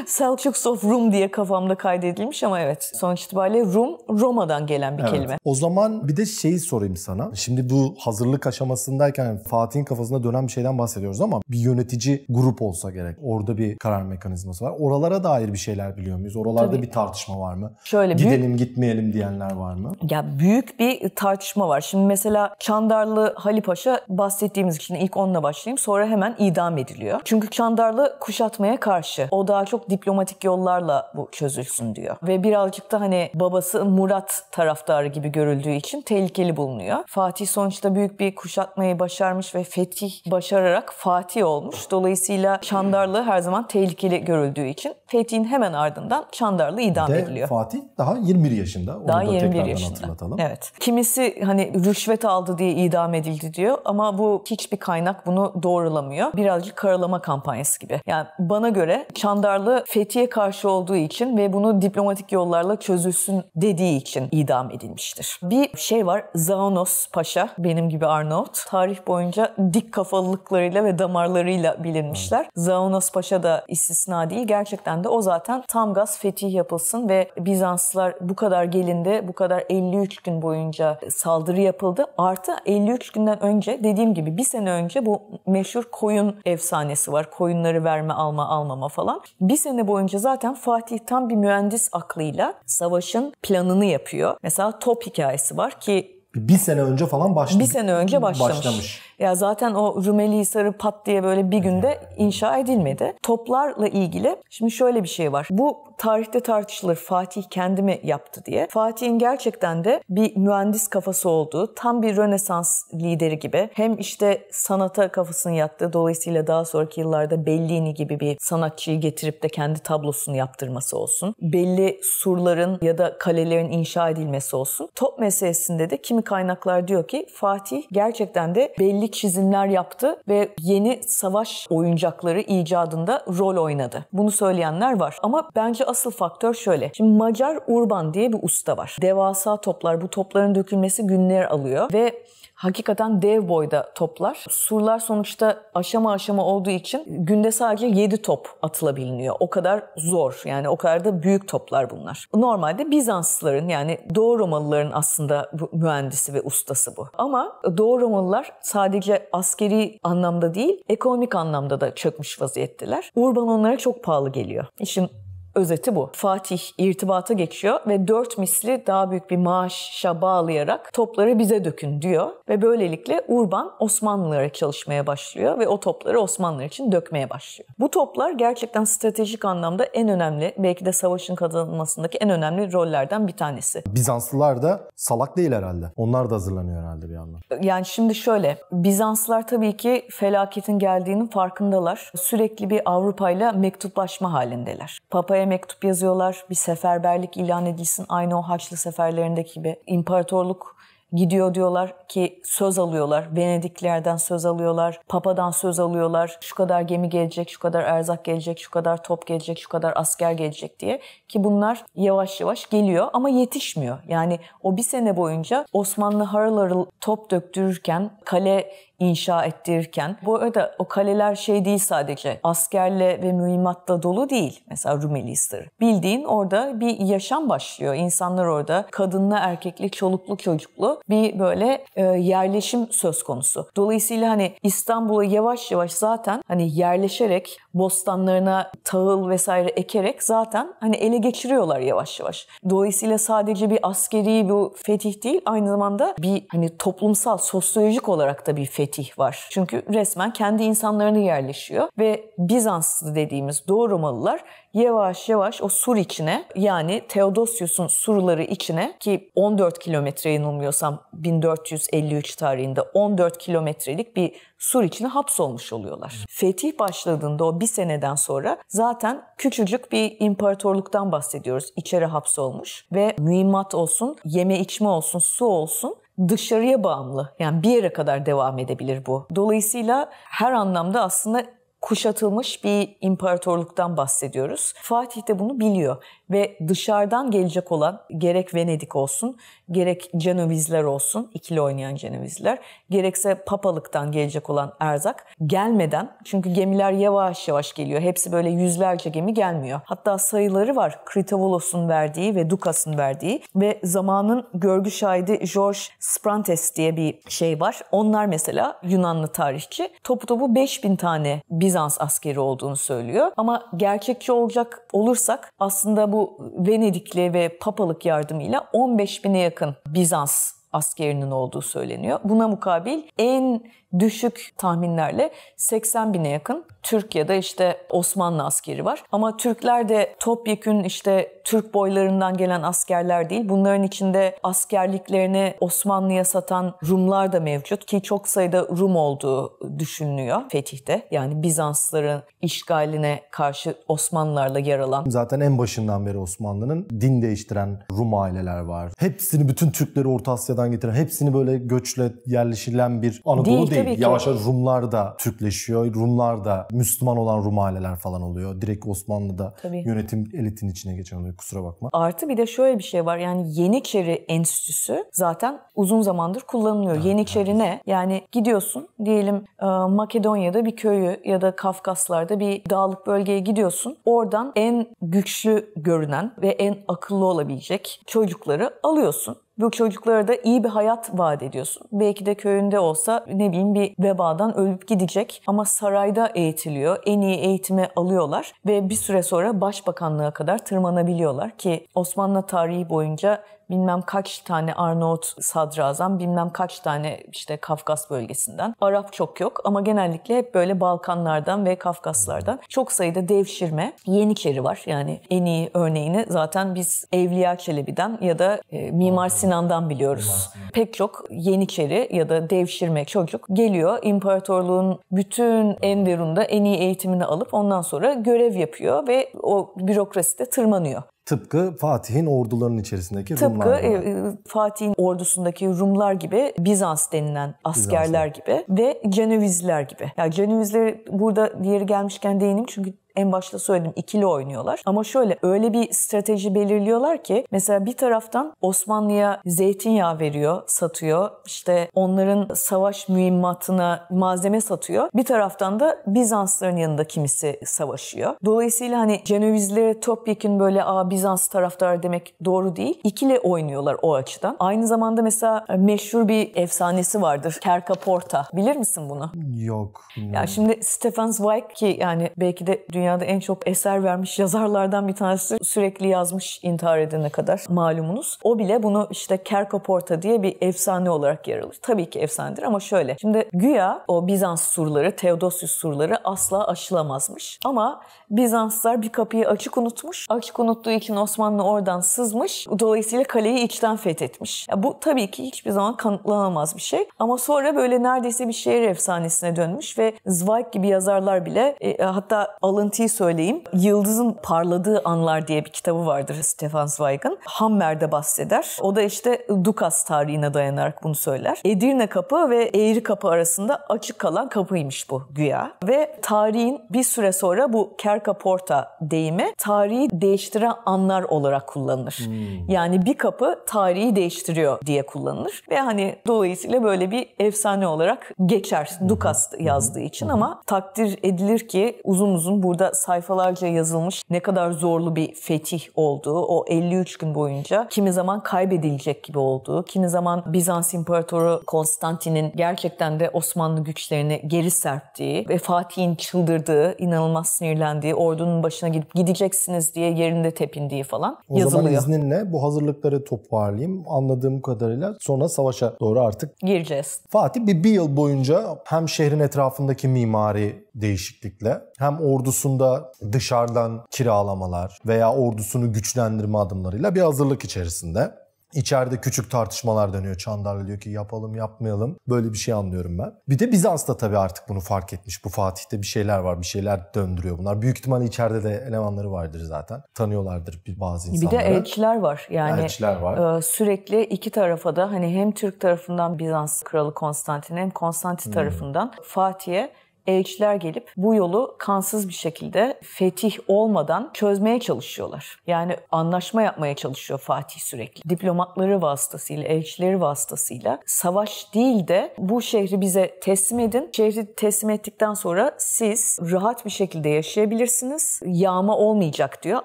S1: Selçuks of Rum diye kafamda kaydedilmiş ama evet sonuç itibariyle Rum Roma'dan gelen bir evet. kelime.
S2: O zaman bir de şeyi sorayım sana. Şimdi bu hazırlık aşamasındayken Fatih'in kafasında dönen bir şeyden bahsediyoruz ama bir yönetici grup olsa gerek. Orada bir karar mekanizması var. Oralara dair bir şeyler biliyor muyuz? Oralarda Tabii. bir tartışma var mı? Şöyle Gidelim büyük... gitmeyelim diyenler var mı?
S1: Ya büyük bir tartışma var. Şimdi mesela Çandarlı Halil Paşa bahsettiğimiz için ilk onunla başlayayım. Sonra hemen idam ediliyor. Çünkü Çandarlı kuşatmaya karşı. O daha çok diplomatik yollarla bu çözülsün diyor. Ve birazcık da hani babası Murat taraftarı gibi görüldüğü için tehlikeli bulunuyor. Fatih sonuçta büyük bir kuşatmayı başarmış ve fetih başararak Fatih olmuş. Dolayısıyla Şandarlı her zaman tehlikeli görüldüğü için Fetih'in hemen ardından Şandarlı idam de ediliyor.
S2: Fatih daha 21 yaşında. Onu daha da 21 yaşında. Hatırlatalım.
S1: Evet. Kimisi hani rüşvet aldı diye idam edildi diyor ama bu hiçbir kaynak bunu doğrulamıyor. Birazcık karalama kampanyası gibi. Yani bana göre Şandarlı da Fethiye karşı olduğu için ve bunu diplomatik yollarla çözülsün dediği için idam edilmiştir. Bir şey var. Zaunos Paşa, benim gibi Arnavut. Tarih boyunca dik kafalılıklarıyla ve damarlarıyla bilinmişler. Zaunos Paşa da istisna değil. Gerçekten de o zaten tam gaz fetih yapılsın ve Bizanslılar bu kadar gelinde bu kadar 53 gün boyunca saldırı yapıldı. Artı 53 günden önce dediğim gibi bir sene önce bu meşhur koyun efsanesi var. Koyunları verme, alma, almama falan. Bir sene sene boyunca zaten Fatih tam bir mühendis aklıyla savaşın planını yapıyor. Mesela top hikayesi var ki bir sene önce falan başlamış. Bir sene önce başlamış. başlamış. Ya zaten o Rumeli Hisarı pat diye böyle bir günde inşa edilmedi. Toplarla ilgili şimdi şöyle bir şey var. Bu tarihte tartışılır Fatih kendimi yaptı diye. Fatih'in gerçekten de bir mühendis kafası olduğu, tam bir Rönesans lideri gibi hem işte sanata kafasını yattı dolayısıyla daha sonraki yıllarda Bellini gibi bir sanatçıyı getirip de kendi tablosunu yaptırması olsun. Belli surların ya da kalelerin inşa edilmesi olsun. Top meselesinde de kimi kaynaklar diyor ki Fatih gerçekten de belli çizimler yaptı ve yeni savaş oyuncakları icadında rol oynadı. Bunu söyleyenler var. Ama bence asıl faktör şöyle. Şimdi Macar Urban diye bir usta var. Devasa toplar. Bu topların dökülmesi günler alıyor ve hakikaten dev boyda toplar. Surlar sonuçta aşama aşama olduğu için günde sadece 7 top atılabiliniyor. O kadar zor yani o kadar da büyük toplar bunlar. Normalde Bizanslıların yani Doğu Romalıların aslında mühendisi ve ustası bu. Ama Doğu Romalılar sadece askeri anlamda değil ekonomik anlamda da çökmüş vaziyetteler. Urban onlara çok pahalı geliyor. İşin Özeti bu. Fatih irtibata geçiyor ve dört misli daha büyük bir maaşa bağlayarak topları bize dökün diyor. Ve böylelikle Urban Osmanlılara çalışmaya başlıyor ve o topları Osmanlılar için dökmeye başlıyor. Bu toplar gerçekten stratejik anlamda en önemli, belki de savaşın kazanılmasındaki en önemli rollerden bir tanesi.
S2: Bizanslılar da salak değil herhalde. Onlar da hazırlanıyor herhalde bir yandan.
S1: Yani şimdi şöyle, Bizanslılar tabii ki felaketin geldiğinin farkındalar. Sürekli bir Avrupa ile mektuplaşma halindeler. Papa'ya Ankara'ya mektup yazıyorlar. Bir seferberlik ilan edilsin aynı o Haçlı seferlerindeki gibi. İmparatorluk gidiyor diyorlar ki söz alıyorlar. Venediklerden söz alıyorlar, Papa'dan söz alıyorlar. Şu kadar gemi gelecek, şu kadar erzak gelecek, şu kadar top gelecek, şu kadar asker gelecek diye. Ki bunlar yavaş yavaş geliyor ama yetişmiyor. Yani o bir sene boyunca Osmanlı harıl top döktürürken, kale inşa ettirirken. Bu arada o kaleler şey değil sadece askerle ve mühimmatla dolu değil. Mesela Rumeli Hisarı. Bildiğin orada bir yaşam başlıyor. İnsanlar orada kadınla erkekli, çoluklu, çocuklu bir böyle e, yerleşim söz konusu. Dolayısıyla hani İstanbul'a yavaş yavaş zaten hani yerleşerek bostanlarına tahıl vesaire ekerek zaten hani ele geçiriyorlar yavaş yavaş. Dolayısıyla sadece bir askeri bu fetih değil aynı zamanda bir hani toplumsal sosyolojik olarak da bir fetih fetih var. Çünkü resmen kendi insanlarını yerleşiyor ve Bizanslı dediğimiz Doğu Romalılar yavaş yavaş o sur içine yani Theodosius'un surları içine ki 14 kilometre yanılmıyorsam 1453 tarihinde 14 kilometrelik bir sur içine hapsolmuş oluyorlar. Fetih başladığında o bir seneden sonra zaten küçücük bir imparatorluktan bahsediyoruz. İçeri hapsolmuş ve mühimmat olsun, yeme içme olsun, su olsun dışarıya bağımlı. Yani bir yere kadar devam edebilir bu. Dolayısıyla her anlamda aslında kuşatılmış bir imparatorluktan bahsediyoruz. Fatih de bunu biliyor ve dışarıdan gelecek olan gerek Venedik olsun, gerek Cenovizler olsun, ikili oynayan Cenovizler, gerekse papalıktan gelecek olan erzak gelmeden çünkü gemiler yavaş yavaş geliyor. Hepsi böyle yüzlerce gemi gelmiyor. Hatta sayıları var. Kritavolos'un verdiği ve Dukas'ın verdiği ve zamanın görgü şahidi George Sprantes diye bir şey var. Onlar mesela Yunanlı tarihçi topu topu 5000 tane bir Bizans askeri olduğunu söylüyor. Ama gerçekçi olacak olursak aslında bu Venedikli ve papalık yardımıyla 15 bine yakın Bizans askerinin olduğu söyleniyor. Buna mukabil en düşük tahminlerle 80 bine yakın Türkiye'de işte Osmanlı askeri var. Ama Türkler de topyekün işte Türk boylarından gelen askerler değil. Bunların içinde askerliklerini Osmanlı'ya satan Rumlar da mevcut ki çok sayıda Rum olduğu düşünülüyor fetihte. Yani Bizansların işgaline karşı Osmanlılarla yer alan.
S2: Zaten en başından beri Osmanlı'nın din değiştiren Rum aileler var. Hepsini bütün Türkleri Orta Asya'dan getiren, hepsini böyle göçle yerleşilen bir Anadolu değil. değil değil. Tabii ki. Yavaş yavaş Rumlar da Türkleşiyor. Rumlar da Müslüman olan Rum aileler falan oluyor. Direkt Osmanlı'da Tabii. yönetim elitin içine geçen oluyor. Kusura bakma.
S1: Artı bir de şöyle bir şey var. Yani Yeniçeri Enstitüsü zaten uzun zamandır kullanılıyor. Evet, Yeniçeri evet. ne? Yani gidiyorsun diyelim e, Makedonya'da bir köyü ya da Kafkaslar'da bir dağlık bölgeye gidiyorsun. Oradan en güçlü görünen ve en akıllı olabilecek çocukları alıyorsun bu çocuklara da iyi bir hayat vaat ediyorsun. Belki de köyünde olsa ne bileyim bir vebadan ölüp gidecek ama sarayda eğitiliyor. En iyi eğitimi alıyorlar ve bir süre sonra başbakanlığa kadar tırmanabiliyorlar ki Osmanlı tarihi boyunca bilmem kaç tane Arnavut sadrazam, bilmem kaç tane işte Kafkas bölgesinden. Arap çok yok ama genellikle hep böyle Balkanlardan ve Kafkaslardan çok sayıda devşirme, Yeniçeri var. Yani en iyi örneğini zaten biz Evliya Çelebi'den ya da e, Mimar Sinan'dan biliyoruz. Pek çok Yeniçeri ya da devşirme çocuk geliyor imparatorluğun bütün Enderun'da en iyi eğitimini alıp ondan sonra görev yapıyor ve o bürokraside tırmanıyor.
S2: Tıpkı Fatih'in ordularının içerisindeki Tıpkı, Rumlar gibi. Tıpkı e,
S1: Fatih'in ordusundaki Rumlar gibi Bizans denilen askerler Bizans'da. gibi ve Cenevizler gibi. Yani Cenevizleri burada diğeri gelmişken değinim çünkü en başta söyledim ikili oynuyorlar. Ama şöyle öyle bir strateji belirliyorlar ki mesela bir taraftan Osmanlı'ya zeytinyağı veriyor, satıyor. İşte onların savaş mühimmatına malzeme satıyor. Bir taraftan da Bizansların yanında kimisi savaşıyor. Dolayısıyla hani Cenovizlere topyekun böyle a Bizans taraftarı demek doğru değil. İkili oynuyorlar o açıdan. Aynı zamanda mesela meşhur bir efsanesi vardır. Kerkaporta. Bilir misin bunu? Yok. Ya yani şimdi Stefan Zweig ki yani belki de dünya dünyada en çok eser vermiş yazarlardan bir tanesi sürekli yazmış intihar edene kadar malumunuz. O bile bunu işte Kerkoporta diye bir efsane olarak yer alır. Tabii ki efsanedir ama şöyle. Şimdi güya o Bizans surları, Teodosius surları asla aşılamazmış. Ama Bizanslar bir kapıyı açık unutmuş. Açık unuttuğu için Osmanlı oradan sızmış. Dolayısıyla kaleyi içten fethetmiş. Ya bu tabii ki hiçbir zaman kanıtlanamaz bir şey. Ama sonra böyle neredeyse bir şehir efsanesine dönmüş ve Zweig gibi yazarlar bile e, hatta alın alıntıyı söyleyeyim. Yıldızın Parladığı Anlar diye bir kitabı vardır Stefan Zweig'ın. Hammer'de bahseder. O da işte Dukas tarihine dayanarak bunu söyler. Edirne kapı ve Eğri kapı arasında açık kalan kapıymış bu güya. Ve tarihin bir süre sonra bu Kerka Porta deyimi tarihi değiştiren anlar olarak kullanılır. Hmm. Yani bir kapı tarihi değiştiriyor diye kullanılır. Ve hani dolayısıyla böyle bir efsane olarak geçer. Dukas yazdığı için ama takdir edilir ki uzun uzun burada orada sayfalarca yazılmış ne kadar zorlu bir fetih olduğu, o 53 gün boyunca kimi zaman kaybedilecek gibi olduğu, kimi zaman Bizans İmparatoru Konstantin'in gerçekten de Osmanlı güçlerini geri serptiği ve Fatih'in çıldırdığı, inanılmaz sinirlendiği, ordunun başına gidip gideceksiniz diye yerinde tepindiği falan o yazılıyor. O zaman
S2: izninle bu hazırlıkları toparlayayım. Anladığım kadarıyla sonra savaşa doğru artık gireceğiz. Fatih bir, bir yıl boyunca hem şehrin etrafındaki mimari değişiklikle hem ordusunda dışarıdan kiralamalar veya ordusunu güçlendirme adımlarıyla bir hazırlık içerisinde. İçeride küçük tartışmalar dönüyor. Çandarlı diyor ki yapalım yapmayalım. Böyle bir şey anlıyorum ben. Bir de Bizans da tabii artık bunu fark etmiş. Bu Fatih'te bir şeyler var. Bir şeyler döndürüyor bunlar. Büyük ihtimalle içeride de elemanları vardır zaten. Tanıyorlardır bir bazı insanları. Bir de elçiler
S1: var. Yani elçiler var. E, sürekli iki tarafa da hani hem Türk tarafından Bizans kralı Konstantin hem Konstantin hmm. tarafından Fatih'e elçiler gelip bu yolu kansız bir şekilde fetih olmadan çözmeye çalışıyorlar. Yani anlaşma yapmaya çalışıyor Fatih sürekli. Diplomatları vasıtasıyla, elçileri vasıtasıyla savaş değil de bu şehri bize teslim edin. Şehri teslim ettikten sonra siz rahat bir şekilde yaşayabilirsiniz. Yağma olmayacak diyor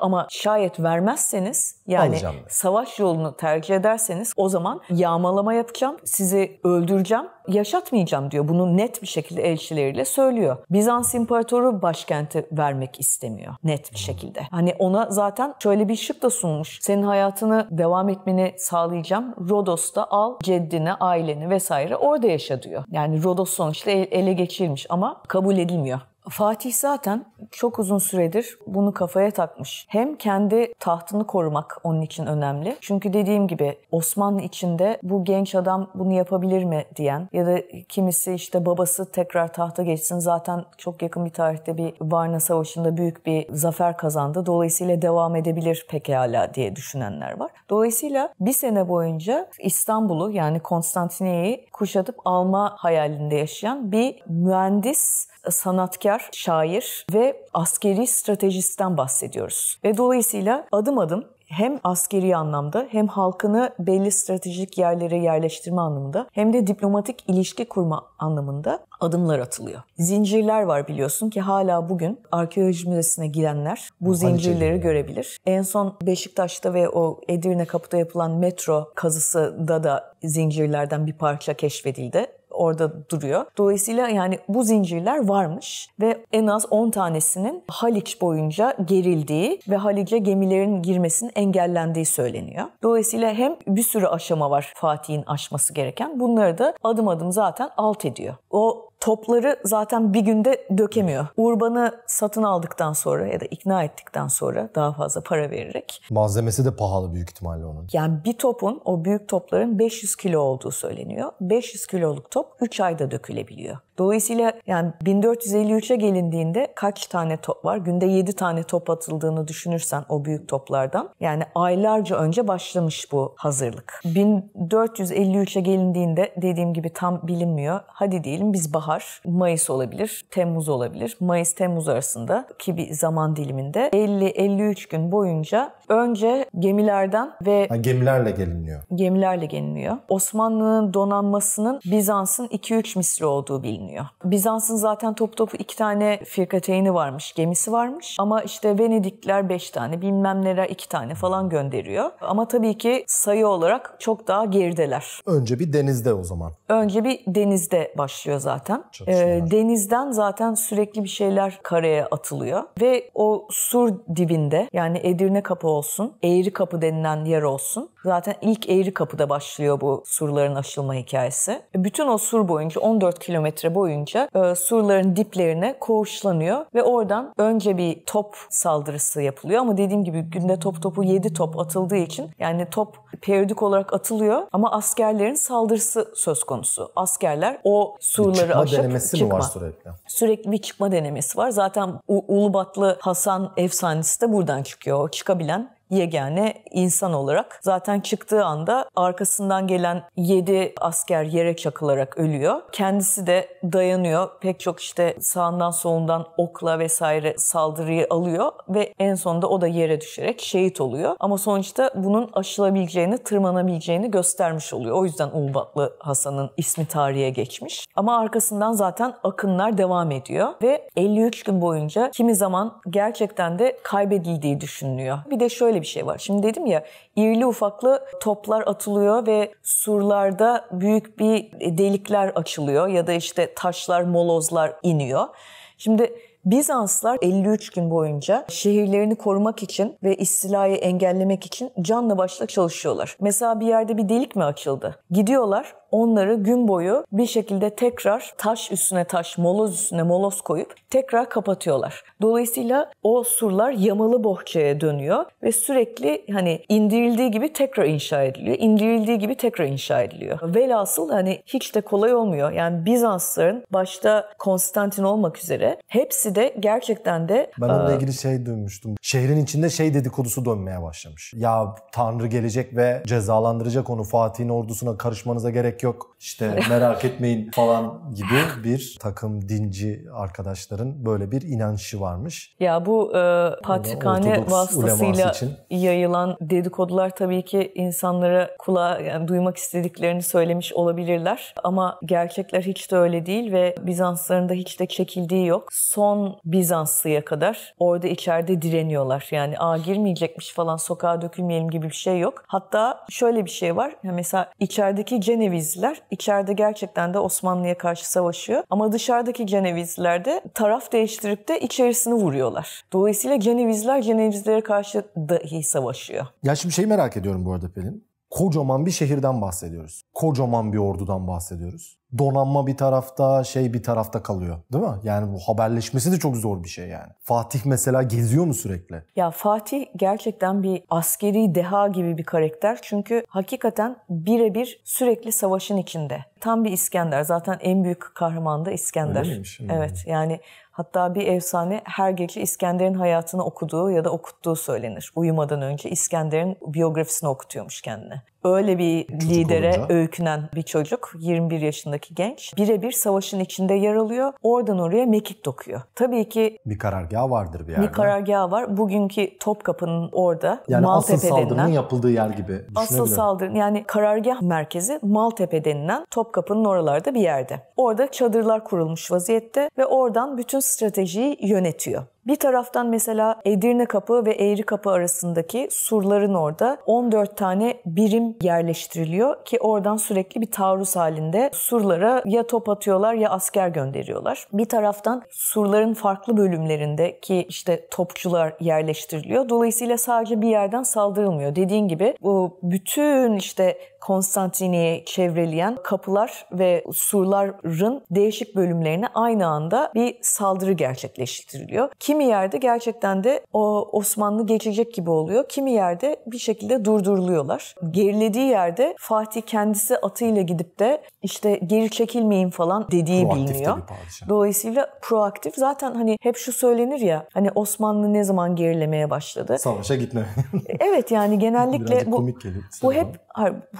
S1: ama şayet vermezseniz yani Alacağım. savaş yolunu tercih ederseniz o zaman yağmalama yapacağım, sizi öldüreceğim yaşatmayacağım diyor. Bunu net bir şekilde elçileriyle söylüyor. Bizans İmparatoru başkenti vermek istemiyor net bir şekilde. Hani ona zaten şöyle bir şık da sunmuş. Senin hayatını devam etmeni sağlayacağım. Rodos'ta al ceddini, aileni vesaire orada yaşa diyor. Yani Rodos sonuçta ele geçirilmiş ama kabul edilmiyor. Fatih zaten çok uzun süredir bunu kafaya takmış. Hem kendi tahtını korumak onun için önemli. Çünkü dediğim gibi Osmanlı içinde bu genç adam bunu yapabilir mi diyen ya da kimisi işte babası tekrar tahta geçsin zaten çok yakın bir tarihte bir Varna Savaşı'nda büyük bir zafer kazandı. Dolayısıyla devam edebilir pekala diye düşünenler var. Dolayısıyla bir sene boyunca İstanbul'u yani Konstantiniye'yi kuşatıp alma hayalinde yaşayan bir mühendis, sanatkar yazar, şair ve askeri stratejisten bahsediyoruz. Ve dolayısıyla adım adım hem askeri anlamda hem halkını belli stratejik yerlere yerleştirme anlamında hem de diplomatik ilişki kurma anlamında adımlar atılıyor. Zincirler var biliyorsun ki hala bugün arkeoloji müzesine gidenler bu Hadi zincirleri canım. görebilir. En son Beşiktaş'ta ve o Edirne Kapı'da yapılan metro kazısında da zincirlerden bir parça keşfedildi orada duruyor. Dolayısıyla yani bu zincirler varmış ve en az 10 tanesinin Haliç boyunca gerildiği ve Halic'e gemilerin girmesinin engellendiği söyleniyor. Dolayısıyla hem bir sürü aşama var Fatih'in aşması gereken. Bunları da adım adım zaten alt ediyor. O topları zaten bir günde dökemiyor. Urban'ı satın aldıktan sonra ya da ikna ettikten sonra daha fazla para vererek.
S2: Malzemesi de pahalı büyük ihtimalle
S1: onun. Yani bir topun o büyük topların 500 kilo olduğu söyleniyor. 500 kiloluk top 3 ayda dökülebiliyor. Dolayısıyla yani 1453'e gelindiğinde kaç tane top var? Günde 7 tane top atıldığını düşünürsen o büyük toplardan. Yani aylarca önce başlamış bu hazırlık. 1453'e gelindiğinde dediğim gibi tam bilinmiyor. Hadi diyelim biz bahar, Mayıs olabilir, Temmuz olabilir. Mayıs-Temmuz arasında ki bir zaman diliminde 50-53 gün boyunca önce gemilerden ve... Ha,
S2: gemilerle geliniyor.
S1: Gemilerle geliniyor. Osmanlı'nın donanmasının Bizans'ın 2-3 misli olduğu biliniyor biliniyor. Bizans'ın zaten top topu iki tane firkateyni varmış, gemisi varmış. Ama işte Venedikler beş tane, bilmem neler iki tane falan gönderiyor. Ama tabii ki sayı olarak çok daha gerideler.
S2: Önce bir denizde o zaman.
S1: Önce bir denizde başlıyor zaten. Ee, denizden zaten sürekli bir şeyler karaya atılıyor. Ve o sur dibinde yani Edirne kapı olsun, Eğri kapı denilen yer olsun. Zaten ilk Eğri kapıda başlıyor bu surların aşılma hikayesi. Bütün o sur boyunca 14 kilometre boyunca e, surların diplerine koğuşlanıyor ve oradan önce bir top saldırısı yapılıyor ama dediğim gibi günde top topu 7 top atıldığı için yani top periyodik olarak atılıyor ama askerlerin saldırısı söz konusu. Askerler o surları çıkma aşıp denemesi çıkma. mi var sürekli? Sürekli bir çıkma denemesi var. Zaten U- Ulubatlı Hasan efsanesi de buradan çıkıyor. O çıkabilen yegane insan olarak zaten çıktığı anda arkasından gelen 7 asker yere çakılarak ölüyor. Kendisi de dayanıyor. Pek çok işte sağından solundan okla vesaire saldırıyı alıyor ve en sonunda o da yere düşerek şehit oluyor. Ama sonuçta bunun aşılabileceğini, tırmanabileceğini göstermiş oluyor. O yüzden Ulubatlı Hasan'ın ismi tarihe geçmiş. Ama arkasından zaten akınlar devam ediyor ve 53 gün boyunca kimi zaman gerçekten de kaybedildiği düşünülüyor. Bir de şöyle bir şey var. Şimdi dedim ya irili ufaklı toplar atılıyor ve surlarda büyük bir e, delikler açılıyor ya da işte taşlar, molozlar iniyor. Şimdi Bizanslar 53 gün boyunca şehirlerini korumak için ve istilayı engellemek için canla başla çalışıyorlar. Mesela bir yerde bir delik mi açıldı? Gidiyorlar, onları gün boyu bir şekilde tekrar taş üstüne taş, moloz üstüne moloz koyup tekrar kapatıyorlar. Dolayısıyla o surlar yamalı bohçaya dönüyor ve sürekli hani indirildiği gibi tekrar inşa ediliyor. İndirildiği gibi tekrar inşa ediliyor. Velhasıl hani hiç de kolay olmuyor. Yani Bizansların başta Konstantin olmak üzere hepsi de gerçekten de Ben onunla ıı, ilgili
S2: şey duymuştum. Şehrin içinde şey dedikodusu dönmeye başlamış. Ya Tanrı gelecek ve cezalandıracak onu Fatih'in ordusuna karışmanıza gerek yok yok. İşte merak etmeyin falan gibi bir takım dinci arkadaşların böyle bir inanışı varmış.
S1: Ya bu e, patrikhane vasıtasıyla yayılan dedikodular tabii ki insanlara kulağa yani duymak istediklerini söylemiş olabilirler. Ama gerçekler hiç de öyle değil ve Bizansların da hiç de çekildiği yok. Son Bizanslı'ya kadar orada içeride direniyorlar. Yani a girmeyecekmiş falan sokağa dökülmeyelim gibi bir şey yok. Hatta şöyle bir şey var. mesela içerideki Ceneviz Cenevizliler içeride gerçekten de Osmanlı'ya karşı savaşıyor. Ama dışarıdaki Cenevizliler de taraf değiştirip de içerisini vuruyorlar. Dolayısıyla Cenevizler Cenevizlere karşı dahi savaşıyor.
S2: Ya şimdi şey merak ediyorum bu arada Pelin. Kocaman bir şehirden bahsediyoruz. Kocaman bir ordudan bahsediyoruz. Donanma bir tarafta, şey bir tarafta kalıyor. Değil mi? Yani bu haberleşmesi de çok zor bir şey yani. Fatih mesela geziyor mu sürekli?
S1: Ya Fatih gerçekten bir askeri deha gibi bir karakter. Çünkü hakikaten birebir sürekli savaşın içinde. Tam bir İskender. Zaten en büyük kahraman da İskender. Öyle miymiş? Hmm. Evet yani Hatta bir efsane her gece İskender'in hayatını okuduğu ya da okuttuğu söylenir. Uyumadan önce İskender'in biyografisini okutuyormuş kendine öyle bir Çocuk lidere olunca. öykünen bir çocuk, 21 yaşındaki genç birebir savaşın içinde yer alıyor. Oradan oraya mekik dokuyor. Tabii ki
S2: bir karargah vardır bir yerde. Bir
S1: karargah var. Bugünkü Topkapı'nın orada yani Maltepe asıl saldırının denilen,
S2: yapıldığı yer gibi Asıl saldırı
S1: yani karargah merkezi Maltepe denilen Topkapı'nın oralarda bir yerde. Orada çadırlar kurulmuş vaziyette ve oradan bütün stratejiyi yönetiyor. Bir taraftan mesela Edirne Kapı ve Eğri Kapı arasındaki surların orada 14 tane birim yerleştiriliyor ki oradan sürekli bir taarruz halinde surlara ya top atıyorlar ya asker gönderiyorlar. Bir taraftan surların farklı bölümlerinde ki işte topçular yerleştiriliyor. Dolayısıyla sadece bir yerden saldırılmıyor. Dediğin gibi bu bütün işte Konstantiniye çevreleyen kapılar ve surların değişik bölümlerine aynı anda bir saldırı gerçekleştiriliyor. Kimi yerde gerçekten de o Osmanlı geçecek gibi oluyor. Kimi yerde bir şekilde durduruluyorlar. Gerilediği yerde Fatih kendisi atıyla gidip de işte geri çekilmeyin falan dediği proaktif biliniyor. Dolayısıyla proaktif. Zaten hani hep şu söylenir ya hani Osmanlı ne zaman gerilemeye başladı? Savaşa gitme. evet yani genellikle bu, bu hep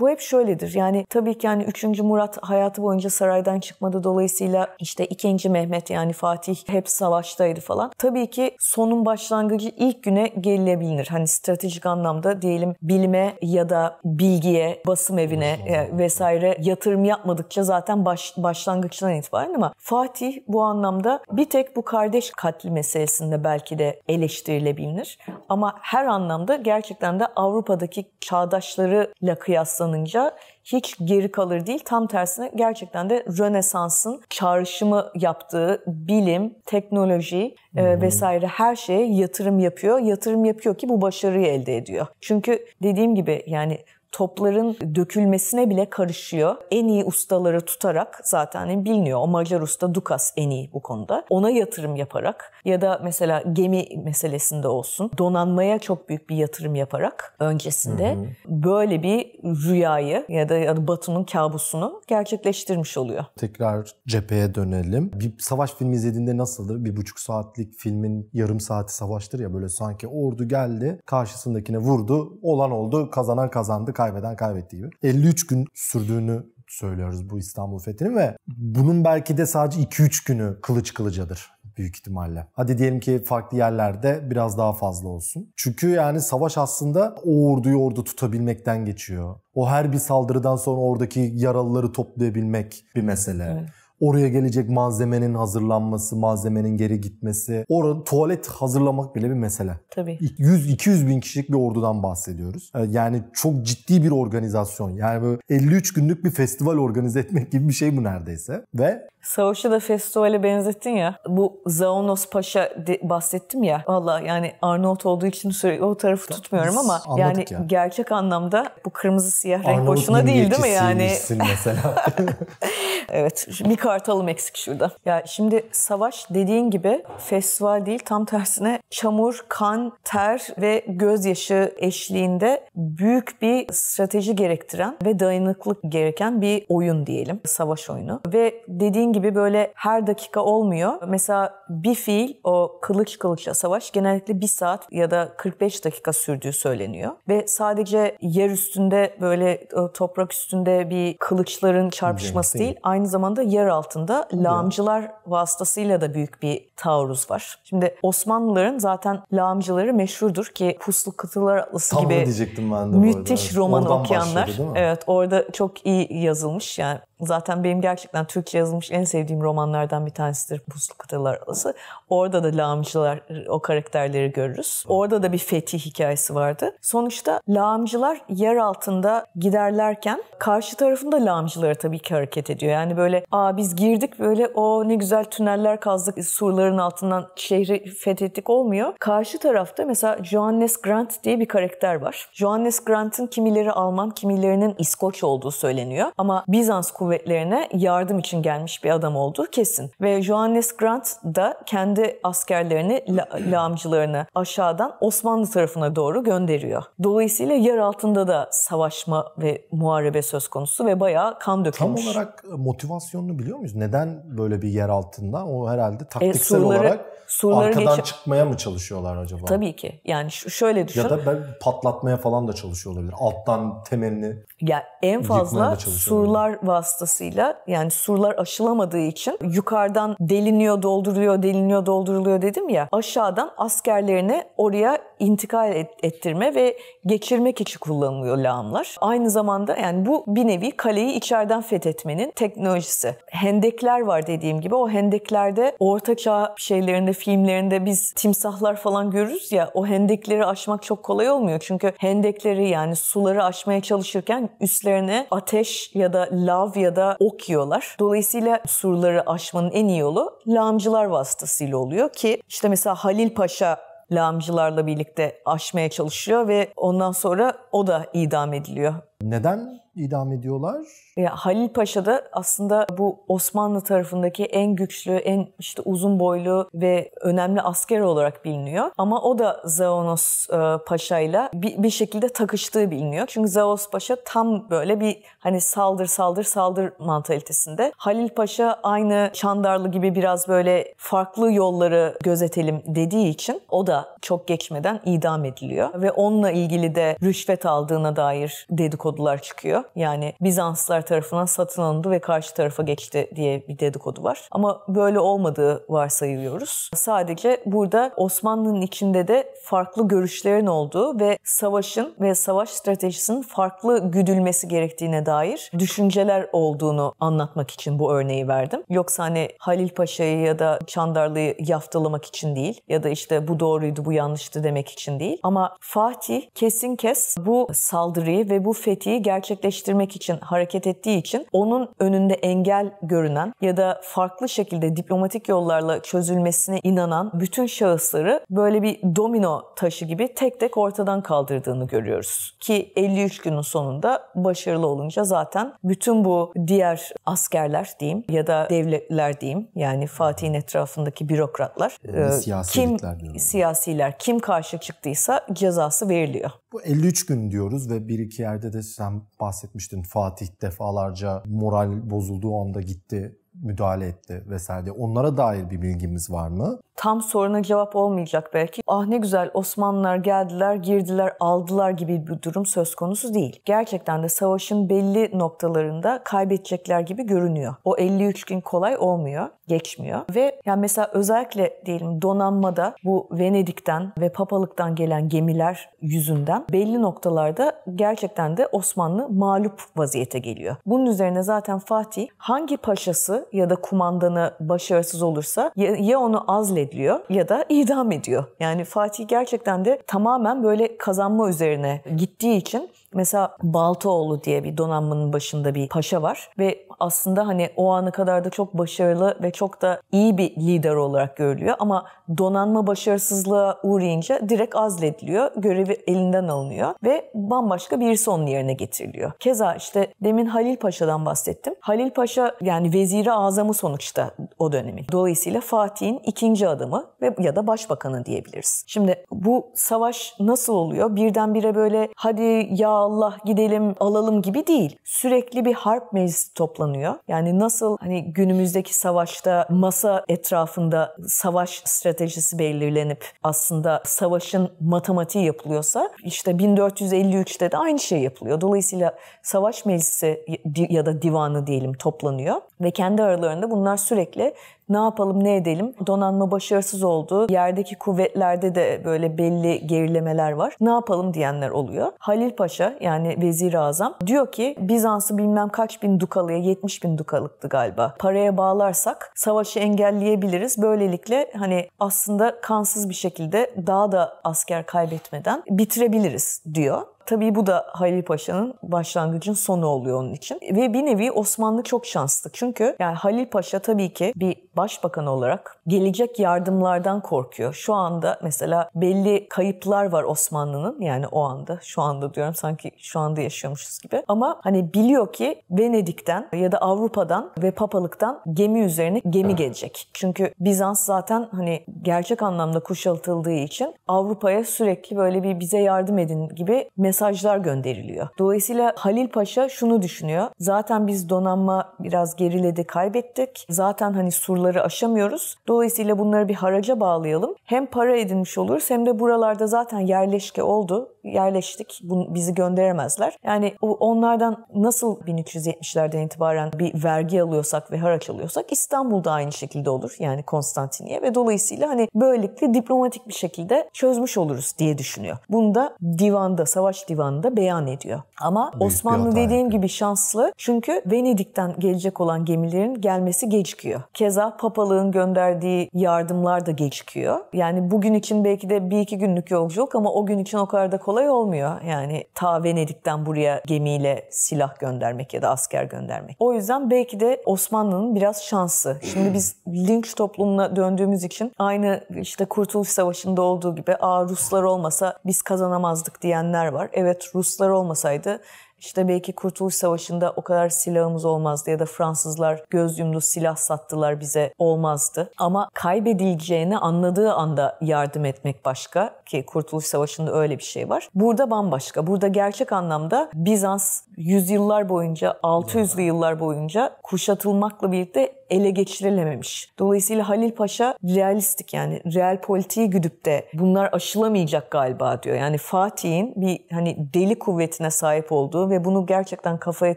S1: bu hep hep şöyledir. Yani tabii ki yani 3. Murat hayatı boyunca saraydan çıkmadı. Dolayısıyla işte 2. Mehmet yani Fatih hep savaştaydı falan. Tabii ki sonun başlangıcı ilk güne gelilebilir. Hani stratejik anlamda diyelim bilime ya da bilgiye, basım e, evine vesaire yatırım yapmadıkça zaten baş, başlangıçtan itibaren ama Fatih bu anlamda bir tek bu kardeş katli meselesinde belki de eleştirilebilir. Ama her anlamda gerçekten de Avrupa'daki çağdaşlarıyla kıyaslanın boyunca hiç geri kalır değil. Tam tersine gerçekten de Rönesans'ın çağrışımı yaptığı bilim, teknoloji e, vesaire her şeye yatırım yapıyor. Yatırım yapıyor ki bu başarıyı elde ediyor. Çünkü dediğim gibi yani topların dökülmesine bile karışıyor. En iyi ustaları tutarak zaten biliniyor. O Macar usta Dukas en iyi bu konuda. Ona yatırım yaparak ya da mesela gemi meselesinde olsun donanmaya çok büyük bir yatırım yaparak öncesinde hı hı. böyle bir rüyayı ya da Batu'nun kabusunu gerçekleştirmiş oluyor.
S2: Tekrar cepheye dönelim. Bir savaş filmi izlediğinde nasıldır? Bir buçuk saatlik filmin yarım saati savaştır ya böyle sanki ordu geldi karşısındakine vurdu olan oldu kazanan kazandı kaybeden kaybetti gibi. 53 gün sürdüğünü söylüyoruz bu İstanbul fethinin ve bunun belki de sadece 2-3 günü kılıç kılıcadır büyük ihtimalle. Hadi diyelim ki farklı yerlerde biraz daha fazla olsun. Çünkü yani savaş aslında o orduyu orada tutabilmekten geçiyor. O her bir saldırıdan sonra oradaki yaralıları toplayabilmek bir mesele. Evet. Oraya gelecek malzemenin hazırlanması, malzemenin geri gitmesi. Orada tuvalet hazırlamak bile bir mesele. Tabii. 100-200 bin kişilik bir ordudan bahsediyoruz. Ee, yani çok ciddi bir organizasyon. Yani böyle 53 günlük bir festival organize etmek gibi bir şey bu neredeyse.
S1: Ve Savaşı da festivale benzettin ya. Bu Zaunos Paşa bahsettim ya. Valla yani Arnavut olduğu için sürekli o tarafı tutmuyorum ama yani ya. gerçek anlamda bu kırmızı siyah renk boşuna değil değil mi yani? mesela. evet. Bir kartalım eksik şurada. Ya şimdi savaş dediğin gibi festival değil tam tersine çamur, kan, ter ve gözyaşı eşliğinde büyük bir strateji gerektiren ve dayanıklık gereken bir oyun diyelim. Savaş oyunu. Ve dediğin gibi böyle her dakika olmuyor. Mesela bir fiil o kılıç kılıçla savaş genellikle bir saat ya da 45 dakika sürdüğü söyleniyor. Ve sadece yer üstünde böyle toprak üstünde bir kılıçların çarpışması değil. değil. Aynı zamanda yer altında lağımcılar vasıtasıyla da büyük bir taarruz var. Şimdi Osmanlıların zaten lağımcıları meşhurdur ki Puslu Kıtalar Atlası Tam gibi diyecektim ben de müthiş roman okuyanlar. Evet orada çok iyi yazılmış yani Zaten benim gerçekten Türkçe yazılmış en sevdiğim romanlardan bir tanesidir Puslu Kıtalar Arası. Orada da lağımcılar o karakterleri görürüz. Orada da bir fetih hikayesi vardı. Sonuçta lağımcılar yer altında giderlerken karşı tarafında lağımcıları tabii ki hareket ediyor. Yani böyle aa biz girdik böyle o ne güzel tüneller kazdık surların altından şehri fethettik olmuyor. Karşı tarafta mesela Johannes Grant diye bir karakter var. Johannes Grant'ın kimileri Alman kimilerinin İskoç olduğu söyleniyor. Ama Bizans kuvveti kuvvetlerine yardım için gelmiş bir adam olduğu kesin. Ve Johannes Grant da kendi askerlerini, la, lağımcılarını aşağıdan Osmanlı tarafına doğru gönderiyor. Dolayısıyla yer altında da savaşma ve muharebe söz konusu ve bayağı kan dökülmüş. Tam olarak
S2: e, motivasyonunu biliyor muyuz? Neden böyle bir yer altında? O herhalde taktiksel e, surları, olarak surları arkadan geç... çıkmaya mı çalışıyorlar acaba? Tabii
S1: ki. Yani şöyle düşün. Ya da ben
S2: patlatmaya falan da çalışıyor olabilir. Alttan temelini
S1: yani en fazla surlar vasıtasıyla yani surlar aşılamadığı için yukarıdan deliniyor, dolduruluyor, deliniyor, dolduruluyor dedim ya. Aşağıdan askerlerini oraya intikal ettirme ve geçirmek için kullanılıyor lağımlar. Aynı zamanda yani bu bir nevi kaleyi içeriden fethetmenin teknolojisi. Hendekler var dediğim gibi. O hendeklerde orta çağ şeylerinde, filmlerinde biz timsahlar falan görürüz ya o hendekleri aşmak çok kolay olmuyor. Çünkü hendekleri yani suları aşmaya çalışırken üstlerine ateş ya da lav ya da ok yiyorlar. Dolayısıyla surları aşmanın en iyi yolu lağımcılar vasıtasıyla oluyor ki işte mesela Halil Paşa lağımcılarla birlikte aşmaya çalışıyor ve ondan sonra o da idam ediliyor. Neden idam ediyorlar? E, Halil Paşa da aslında bu Osmanlı tarafındaki en güçlü, en işte uzun boylu ve önemli asker olarak biliniyor. Ama o da Zeonos e, Paşa ile bir, bir şekilde takıştığı biliniyor. Çünkü Zeos Paşa tam böyle bir hani saldır saldır saldır mantalitesinde. Halil Paşa aynı Çandarlı gibi biraz böyle farklı yolları gözetelim dediği için o da çok geçmeden idam ediliyor. Ve onunla ilgili de rüşvet aldığına dair dedikodular çıkıyor. Yani Bizanslar tarafından satın alındı ve karşı tarafa geçti diye bir dedikodu var. Ama böyle olmadığı varsayıyoruz. Sadece burada Osmanlı'nın içinde de farklı görüşlerin olduğu ve savaşın ve savaş stratejisinin farklı güdülmesi gerektiğine dair düşünceler olduğunu anlatmak için bu örneği verdim. Yoksa hani Halil Paşa'yı ya da Çandarlı'yı yaftalamak için değil ya da işte bu doğruydu bu yanlıştı demek için değil. Ama Fatih kesin kes bu saldırıyı ve bu fethi gerçekleştirmek için hareket et hissettiği için onun önünde engel görünen ya da farklı şekilde diplomatik yollarla çözülmesine inanan bütün şahısları böyle bir domino taşı gibi tek tek ortadan kaldırdığını görüyoruz. Ki 53 günün sonunda başarılı olunca zaten bütün bu diğer askerler diyeyim ya da devletler diyeyim yani Fatih'in etrafındaki bürokratlar e, kim siyasiler kim karşı çıktıysa cezası veriliyor.
S2: Bu 53 gün diyoruz ve bir iki yerde de sen bahsetmiştin Fatih defa defalarca moral bozulduğu anda gitti müdahale etti vesaire. Onlara dair bir bilgimiz var mı?
S1: tam soruna cevap olmayacak belki. Ah ne güzel Osmanlılar geldiler, girdiler, aldılar gibi bir durum söz konusu değil. Gerçekten de savaşın belli noktalarında kaybedecekler gibi görünüyor. O 53 gün kolay olmuyor, geçmiyor. Ve yani mesela özellikle diyelim donanmada bu Venedik'ten ve Papalık'tan gelen gemiler yüzünden belli noktalarda gerçekten de Osmanlı mağlup vaziyete geliyor. Bunun üzerine zaten Fatih hangi paşası ya da kumandanı başarısız olursa ya, ya onu azlet ediliyor ya da idam ediyor. Yani Fatih gerçekten de tamamen böyle kazanma üzerine gittiği için Mesela Baltoğlu diye bir donanmanın başında bir paşa var ve aslında hani o ana kadar da çok başarılı ve çok da iyi bir lider olarak görülüyor ama donanma başarısızlığa uğrayınca direkt azlediliyor, görevi elinden alınıyor ve bambaşka bir son yerine getiriliyor. Keza işte demin Halil Paşa'dan bahsettim. Halil Paşa yani veziri azamı sonuçta o dönemin. Dolayısıyla Fatih'in ikinci adamı ve ya da başbakanı diyebiliriz. Şimdi bu savaş nasıl oluyor? Birdenbire böyle hadi ya Allah gidelim alalım gibi değil. Sürekli bir harp meclisi toplanıyor. Yani nasıl hani günümüzdeki savaşta masa etrafında savaş stratejisi belirlenip aslında savaşın matematiği yapılıyorsa işte 1453'te de aynı şey yapılıyor. Dolayısıyla savaş meclisi ya da divanı diyelim toplanıyor ve kendi aralarında bunlar sürekli ne yapalım ne edelim. Donanma başarısız oldu. Yerdeki kuvvetlerde de böyle belli gerilemeler var. Ne yapalım diyenler oluyor. Halil Paşa yani Vezir-i Azam diyor ki Bizans'ı bilmem kaç bin dukalıya 70 bin dukalıktı galiba. Paraya bağlarsak savaşı engelleyebiliriz. Böylelikle hani aslında kansız bir şekilde daha da asker kaybetmeden bitirebiliriz diyor. Tabii bu da Halil Paşa'nın başlangıcın sonu oluyor onun için. Ve bir nevi Osmanlı çok şanslı. Çünkü yani Halil Paşa tabii ki bir başbakan olarak gelecek yardımlardan korkuyor. Şu anda mesela belli kayıplar var Osmanlı'nın yani o anda şu anda diyorum sanki şu anda yaşıyormuşuz gibi. Ama hani biliyor ki Venedik'ten ya da Avrupa'dan ve papalıktan gemi üzerine gemi gelecek. Çünkü Bizans zaten hani gerçek anlamda kuşatıldığı için Avrupa'ya sürekli böyle bir bize yardım edin gibi mesaj mesajlar gönderiliyor. Dolayısıyla Halil Paşa şunu düşünüyor. Zaten biz donanma biraz geriledi, kaybettik. Zaten hani surları aşamıyoruz. Dolayısıyla bunları bir haraca bağlayalım. Hem para edinmiş oluruz hem de buralarda zaten yerleşke oldu yerleştik. Bunu, bizi gönderemezler. Yani onlardan nasıl 1370'lerden itibaren bir vergi alıyorsak ve haraç alıyorsak İstanbul'da aynı şekilde olur. Yani Konstantiniye ve dolayısıyla hani böylelikle diplomatik bir şekilde çözmüş oluruz diye düşünüyor. Bunu da divanda, savaş divanında beyan ediyor. Ama Büyük Osmanlı dediğim gibi şanslı. Çünkü Venedik'ten gelecek olan gemilerin gelmesi gecikiyor. Keza papalığın gönderdiği yardımlar da gecikiyor. Yani bugün için belki de bir iki günlük yolculuk ama o gün için o kadar da kolay kolay olmuyor. Yani ta Venedik'ten buraya gemiyle silah göndermek ya da asker göndermek. O yüzden belki de Osmanlı'nın biraz şansı. Şimdi biz linç toplumuna döndüğümüz için aynı işte Kurtuluş Savaşı'nda olduğu gibi Aa, Ruslar olmasa biz kazanamazdık diyenler var. Evet Ruslar olmasaydı işte belki Kurtuluş Savaşı'nda o kadar silahımız olmazdı ya da Fransızlar göz yumdu silah sattılar bize olmazdı. Ama kaybedileceğini anladığı anda yardım etmek başka ki Kurtuluş Savaşı'nda öyle bir şey var. Burada bambaşka. Burada gerçek anlamda Bizans yüzyıllar boyunca 600'lü yıllar boyunca kuşatılmakla birlikte ele geçirilememiş. Dolayısıyla Halil Paşa realistik yani real politiği güdüp de bunlar aşılamayacak galiba diyor. Yani Fatih'in bir hani deli kuvvetine sahip olduğu ve bunu gerçekten kafaya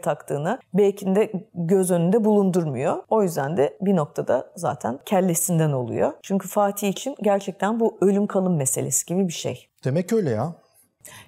S1: taktığını belki de göz önünde bulundurmuyor. O yüzden de bir noktada zaten kellesinden oluyor. Çünkü Fatih için gerçekten bu ölüm kalım meselesi gibi bir şey. Demek öyle ya.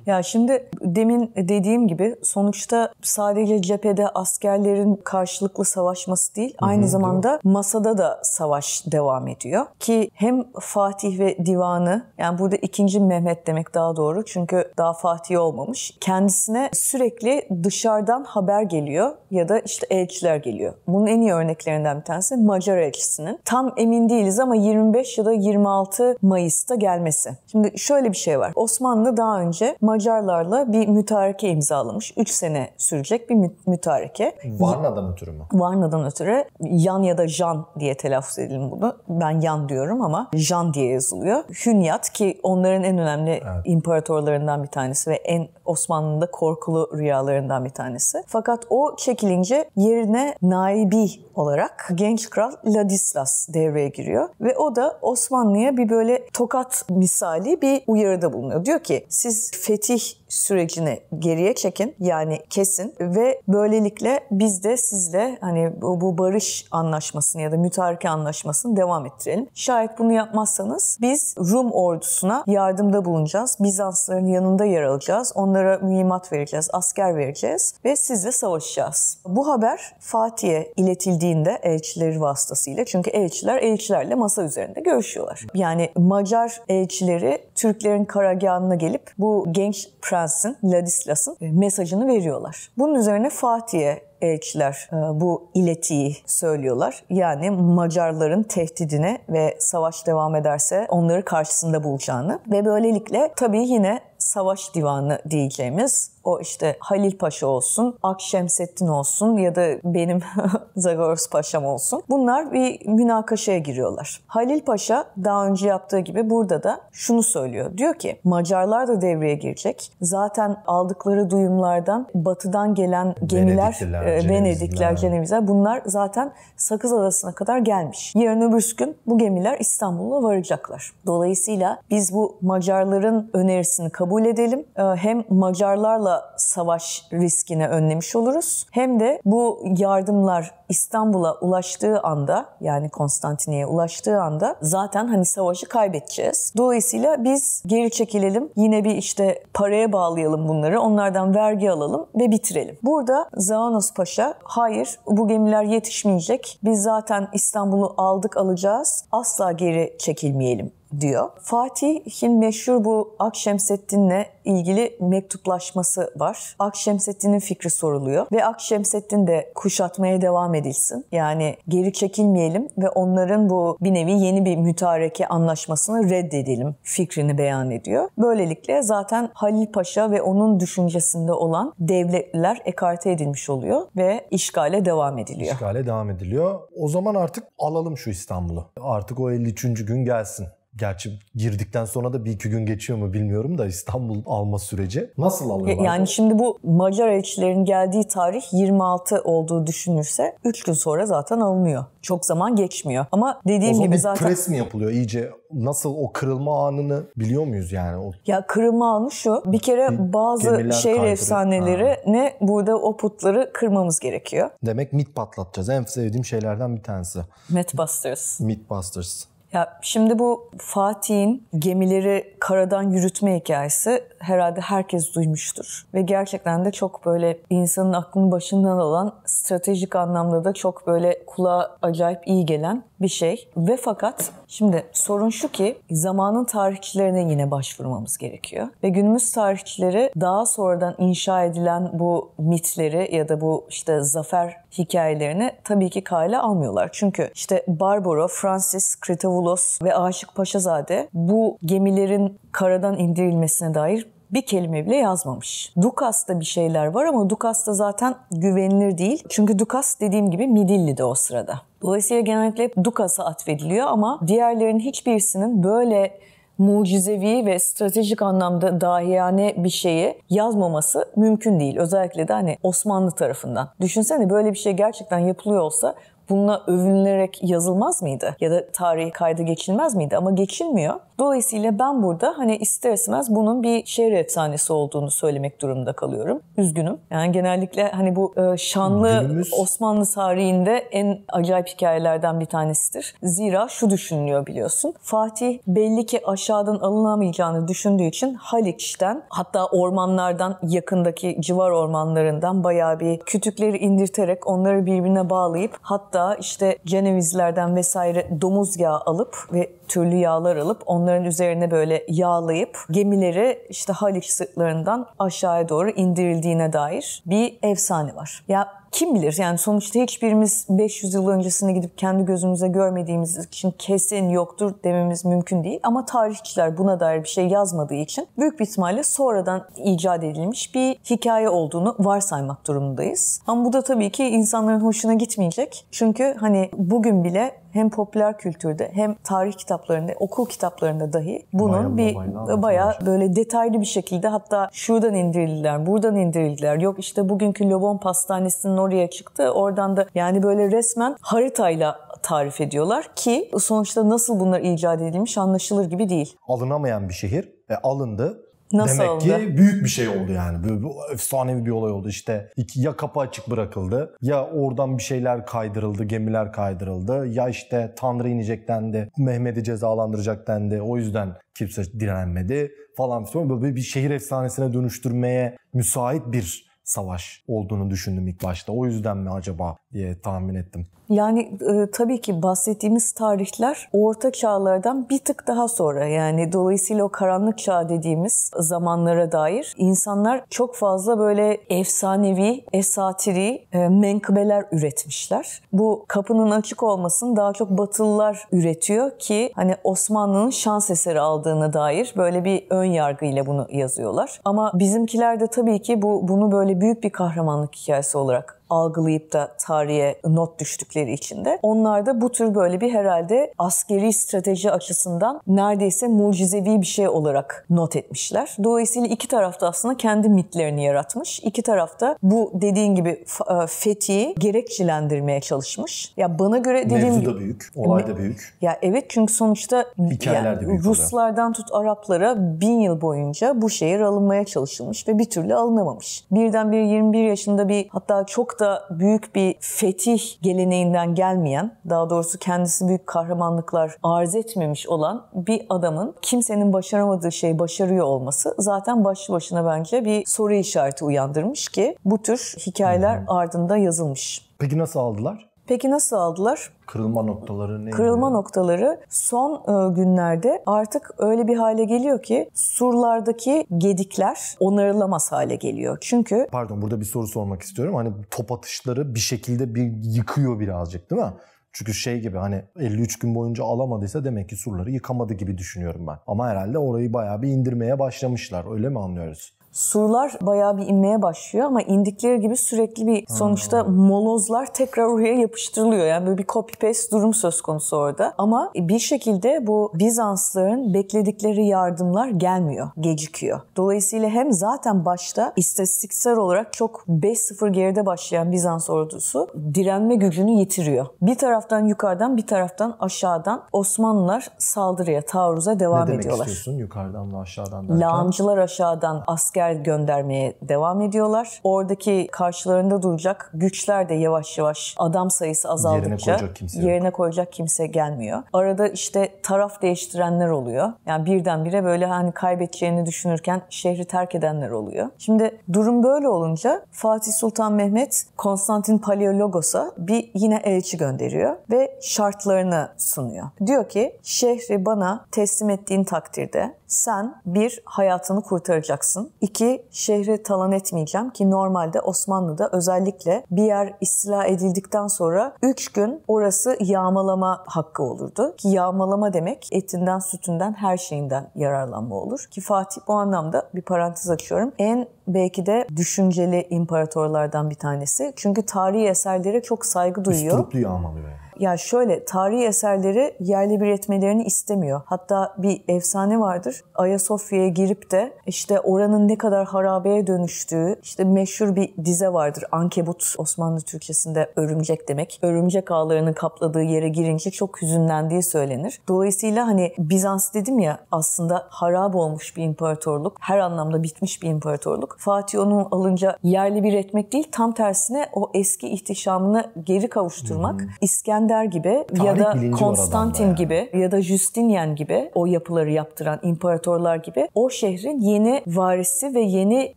S1: Ya şimdi demin dediğim gibi sonuçta sadece cephede askerlerin karşılıklı savaşması değil, Hı-hı, aynı zamanda doğru. masada da savaş devam ediyor. Ki hem Fatih ve divanı, yani burada ikinci Mehmet demek daha doğru çünkü daha Fatih olmamış. Kendisine sürekli dışarıdan haber geliyor ya da işte elçiler geliyor. Bunun en iyi örneklerinden bir tanesi Macar elçisinin. Tam emin değiliz ama 25 ya da 26 Mayıs'ta gelmesi. Şimdi şöyle bir şey var. Osmanlı daha önce Macar Macarlarla bir mütareke imzalamış. 3 sene sürecek bir mü mütareke. Varna'dan ötürü mü? Varna'dan ötürü Yan ya da Jan diye telaffuz edelim bunu. Ben Yan diyorum ama Jan diye yazılıyor. Hünyat ki onların en önemli evet. imparatorlarından bir tanesi ve en Osmanlı'da korkulu rüyalarından bir tanesi. Fakat o çekilince yerine naibi olarak genç kral Ladislas devreye giriyor ve o da Osmanlı'ya bir böyle tokat misali bir uyarıda bulunuyor. Diyor ki siz fet. wirklich sürecini geriye çekin yani kesin ve böylelikle biz de sizle hani bu, bu barış anlaşmasını ya da mütareke anlaşmasını devam ettirelim. Şayet bunu yapmazsanız biz Rum ordusuna yardımda bulunacağız. Bizansların yanında yer alacağız. Onlara mühimmat vereceğiz, asker vereceğiz ve sizle savaşacağız. Bu haber Fatih'e iletildiğinde elçileri vasıtasıyla çünkü elçiler elçilerle masa üzerinde görüşüyorlar. Yani Macar elçileri Türklerin karagahına gelip bu genç prens Prens'in, Ladislas'ın e, mesajını veriyorlar. Bunun üzerine Fatih'e elçiler e, bu iletiyi söylüyorlar. Yani Macarların tehdidine ve savaş devam ederse onları karşısında bulacağını ve böylelikle tabii yine savaş divanı diyeceğimiz o işte Halil Paşa olsun, Akşemseddin olsun ya da benim Zagors Paşam olsun. Bunlar bir münakaşaya giriyorlar. Halil Paşa daha önce yaptığı gibi burada da şunu söylüyor. Diyor ki Macarlar da devreye girecek. Zaten aldıkları duyumlardan batıdan gelen gemiler, Venedikliler, e, Venedikler Cenevizler bunlar zaten Sakız Adası'na kadar gelmiş. Yarın öbür gün bu gemiler İstanbul'a varacaklar. Dolayısıyla biz bu Macarların önerisini kabul edelim. E, hem Macarlarla İstanbul'la savaş riskini önlemiş oluruz. Hem de bu yardımlar İstanbul'a ulaştığı anda yani Konstantiniye ulaştığı anda zaten hani savaşı kaybedeceğiz. Dolayısıyla biz geri çekilelim. Yine bir işte paraya bağlayalım bunları. Onlardan vergi alalım ve bitirelim. Burada Zaanos Paşa hayır bu gemiler yetişmeyecek. Biz zaten İstanbul'u aldık alacağız. Asla geri çekilmeyelim diyor. Fatih'in meşhur bu Akşemseddin'le ilgili mektuplaşması var. Akşemseddin'in fikri soruluyor ve Akşemseddin de kuşatmaya devam edilsin. Yani geri çekilmeyelim ve onların bu bir nevi yeni bir mütareke anlaşmasını reddedelim fikrini beyan ediyor. Böylelikle zaten Halil Paşa ve onun düşüncesinde olan devletler ekarte edilmiş oluyor ve işgale devam ediliyor. İşgale devam ediliyor. O zaman artık
S2: alalım şu İstanbul'u. Artık o 53. gün gelsin Gerçi girdikten sonra da bir iki gün geçiyor mu bilmiyorum da İstanbul alma süreci. Nasıl alıyorlar? Yani
S1: şimdi bu Macar elçilerin geldiği tarih 26 olduğu düşünürse 3 gün sonra zaten alınıyor. Çok zaman geçmiyor. Ama dediğim o zaman gibi zaten... pres mi
S2: yapılıyor iyice? Nasıl o kırılma anını biliyor muyuz yani? O...
S1: Ya kırılma anı şu. Bir kere bir bazı şehir efsaneleri ne burada o putları kırmamız gerekiyor.
S2: Demek mit patlatacağız. En sevdiğim şeylerden bir tanesi. Mythbusters. Mythbusters.
S1: Ya şimdi bu Fatih'in gemileri karadan yürütme hikayesi herhalde herkes duymuştur. Ve gerçekten de çok böyle insanın aklını başından alan, stratejik anlamda da çok böyle kulağa acayip iyi gelen bir şey. Ve fakat şimdi sorun şu ki zamanın tarihçilerine yine başvurmamız gerekiyor. Ve günümüz tarihçileri daha sonradan inşa edilen bu mitleri ya da bu işte zafer hikayelerini tabii ki kale almıyorlar. Çünkü işte Barbaro, Francis, Kritavoulos ve Aşık Paşazade bu gemilerin karadan indirilmesine dair bir kelime bile yazmamış. Dukas'ta bir şeyler var ama Dukas'ta zaten güvenilir değil. Çünkü Dukas dediğim gibi Midilli'de o sırada. Dolayısıyla genellikle Dukas'a atfediliyor ama diğerlerinin hiçbirisinin böyle mucizevi ve stratejik anlamda dahiyane bir şeyi yazmaması mümkün değil. Özellikle de hani Osmanlı tarafından. Düşünsene böyle bir şey gerçekten yapılıyor olsa bununla övünülerek yazılmaz mıydı? Ya da tarihi kayda geçilmez miydi? Ama geçilmiyor. Dolayısıyla ben burada hani ister istemez bunun bir şehir efsanesi olduğunu söylemek durumunda kalıyorum. Üzgünüm. Yani genellikle hani bu e, şanlı Günümüz... Osmanlı tarihinde en acayip hikayelerden bir tanesidir. Zira şu düşünülüyor biliyorsun. Fatih belli ki aşağıdan alınamayacağını düşündüğü için Haliç'ten hatta ormanlardan yakındaki civar ormanlarından bayağı bir kütükleri indirterek onları birbirine bağlayıp hatta Hatta işte Cenevizlerden vesaire domuz yağı alıp ve türlü yağlar alıp onların üzerine böyle yağlayıp gemileri işte Haliç sırtlarından aşağıya doğru indirildiğine dair bir efsane var. Ya kim bilir yani sonuçta hiçbirimiz 500 yıl öncesine gidip kendi gözümüze görmediğimiz için kesin yoktur dememiz mümkün değil. Ama tarihçiler buna dair bir şey yazmadığı için büyük bir ihtimalle sonradan icat edilmiş bir hikaye olduğunu varsaymak durumundayız. Ama bu da tabii ki insanların hoşuna gitmeyecek. Çünkü hani bugün bile hem popüler kültürde hem tarih kitaplarında, okul kitaplarında dahi bunun bayağı, bir bayağı böyle detaylı bir şekilde hatta şuradan indirildiler, buradan indirildiler. Yok işte bugünkü Lobon Pastanesi'nin oraya çıktı. Oradan da yani böyle resmen haritayla tarif ediyorlar ki sonuçta nasıl bunlar icat edilmiş anlaşılır gibi değil. Alınamayan bir şehir
S2: e, alındı Nasıl Demek oldu? ki büyük bir şey oldu yani. bu efsanevi bir olay oldu işte. Ya kapı açık bırakıldı ya oradan bir şeyler kaydırıldı, gemiler kaydırıldı. Ya işte Tanrı inecek dendi, Mehmet'i cezalandıracak dendi. O yüzden kimse direnmedi falan filan. Böyle bir şehir efsanesine dönüştürmeye müsait bir savaş olduğunu düşündüm ilk başta. O yüzden mi acaba diye tahmin ettim.
S1: Yani e, tabii ki bahsettiğimiz tarihler orta çağlardan bir tık daha sonra yani dolayısıyla o karanlık çağ dediğimiz zamanlara dair insanlar çok fazla böyle efsanevi, esatiri e, menkıbeler üretmişler. Bu kapının açık olmasını daha çok batılılar üretiyor ki hani Osmanlı'nın şans eseri aldığına dair böyle bir ön yargıyla bunu yazıyorlar. Ama bizimkiler de tabii ki bu bunu böyle büyük bir kahramanlık hikayesi olarak algılayıp da tarihe not düştükleri için de onlar da bu tür böyle bir herhalde askeri strateji açısından neredeyse mucizevi bir şey olarak not etmişler. Dolayısıyla iki tarafta aslında kendi mitlerini yaratmış. İki tarafta bu dediğin gibi e, fethi gerekçilendirmeye çalışmış. Ya bana göre dediğim Mevzu da büyük, olay da büyük. Ya evet çünkü sonuçta yani, Ruslardan tut Araplara bin yıl boyunca bu şehir alınmaya çalışılmış ve bir türlü alınamamış. Birden bir 21 yaşında bir hatta çok Irak'ta büyük bir fetih geleneğinden gelmeyen, daha doğrusu kendisi büyük kahramanlıklar arz etmemiş olan bir adamın kimsenin başaramadığı şeyi başarıyor olması zaten başlı başına bence bir soru işareti uyandırmış ki bu tür hikayeler ardında yazılmış. Peki nasıl aldılar? Peki nasıl aldılar? Kırılma noktaları ne? Kırılma yani? noktaları son e, günlerde artık öyle bir hale geliyor ki surlardaki gedikler onarılamaz hale geliyor. Çünkü...
S2: Pardon burada bir soru sormak istiyorum. Hani top atışları bir şekilde bir yıkıyor birazcık değil mi? Çünkü şey gibi hani 53 gün boyunca alamadıysa demek ki surları yıkamadı gibi düşünüyorum ben. Ama herhalde orayı bayağı bir indirmeye başlamışlar. Öyle mi anlıyoruz?
S1: Surlar bayağı bir inmeye başlıyor ama indikleri gibi sürekli bir sonuçta molozlar tekrar oraya yapıştırılıyor. Yani böyle bir copy paste durum söz konusu orada. Ama bir şekilde bu Bizansların bekledikleri yardımlar gelmiyor, gecikiyor. Dolayısıyla hem zaten başta istatistiksel olarak çok 5-0 geride başlayan Bizans ordusu direnme gücünü yitiriyor. Bir taraftan yukarıdan bir taraftan aşağıdan Osmanlılar saldırıya, taarruza devam ediyorlar. ne demek ediyorlar.
S2: istiyorsun yukarıdan ve aşağıdan derken?
S1: Lağımcılar aşağıdan, asker asker göndermeye devam ediyorlar. Oradaki karşılarında duracak güçler de yavaş yavaş adam sayısı azaldıkça yerine koyacak kimse, yerine koyacak kimse gelmiyor. Arada işte taraf değiştirenler oluyor. Yani birdenbire böyle hani kaybedeceğini düşünürken şehri terk edenler oluyor. Şimdi durum böyle olunca Fatih Sultan Mehmet Konstantin Palaiologos'a bir yine elçi gönderiyor ve şartlarını sunuyor. Diyor ki şehri bana teslim ettiğin takdirde sen bir hayatını kurtaracaksın. İki, şehre talan etmeyeceğim ki normalde Osmanlı'da özellikle bir yer istila edildikten sonra üç gün orası yağmalama hakkı olurdu. Ki yağmalama demek etinden, sütünden, her şeyinden yararlanma olur. Ki Fatih bu anlamda bir parantez açıyorum. En belki de düşünceli imparatorlardan bir tanesi. Çünkü tarihi eserlere çok saygı duyuyor. Üstürüplü yağmalıyor yani. Ya şöyle tarihi eserleri yerli bir etmelerini istemiyor. Hatta bir efsane vardır. Ayasofya'ya girip de işte oranın ne kadar harabeye dönüştüğü işte meşhur bir dize vardır. Ankebut Osmanlı Türkçesinde örümcek demek. Örümcek ağlarının kapladığı yere girince çok hüzünlendiği söylenir. Dolayısıyla hani Bizans dedim ya aslında harab olmuş bir imparatorluk. Her anlamda bitmiş bir imparatorluk. Fatih onu alınca yerli bir etmek değil tam tersine o eski ihtişamını geri kavuşturmak. Hmm. İskender İskender gibi Tarih ya da Konstantin gibi ya da Justinian gibi o yapıları yaptıran imparatorlar gibi o şehrin yeni varisi ve yeni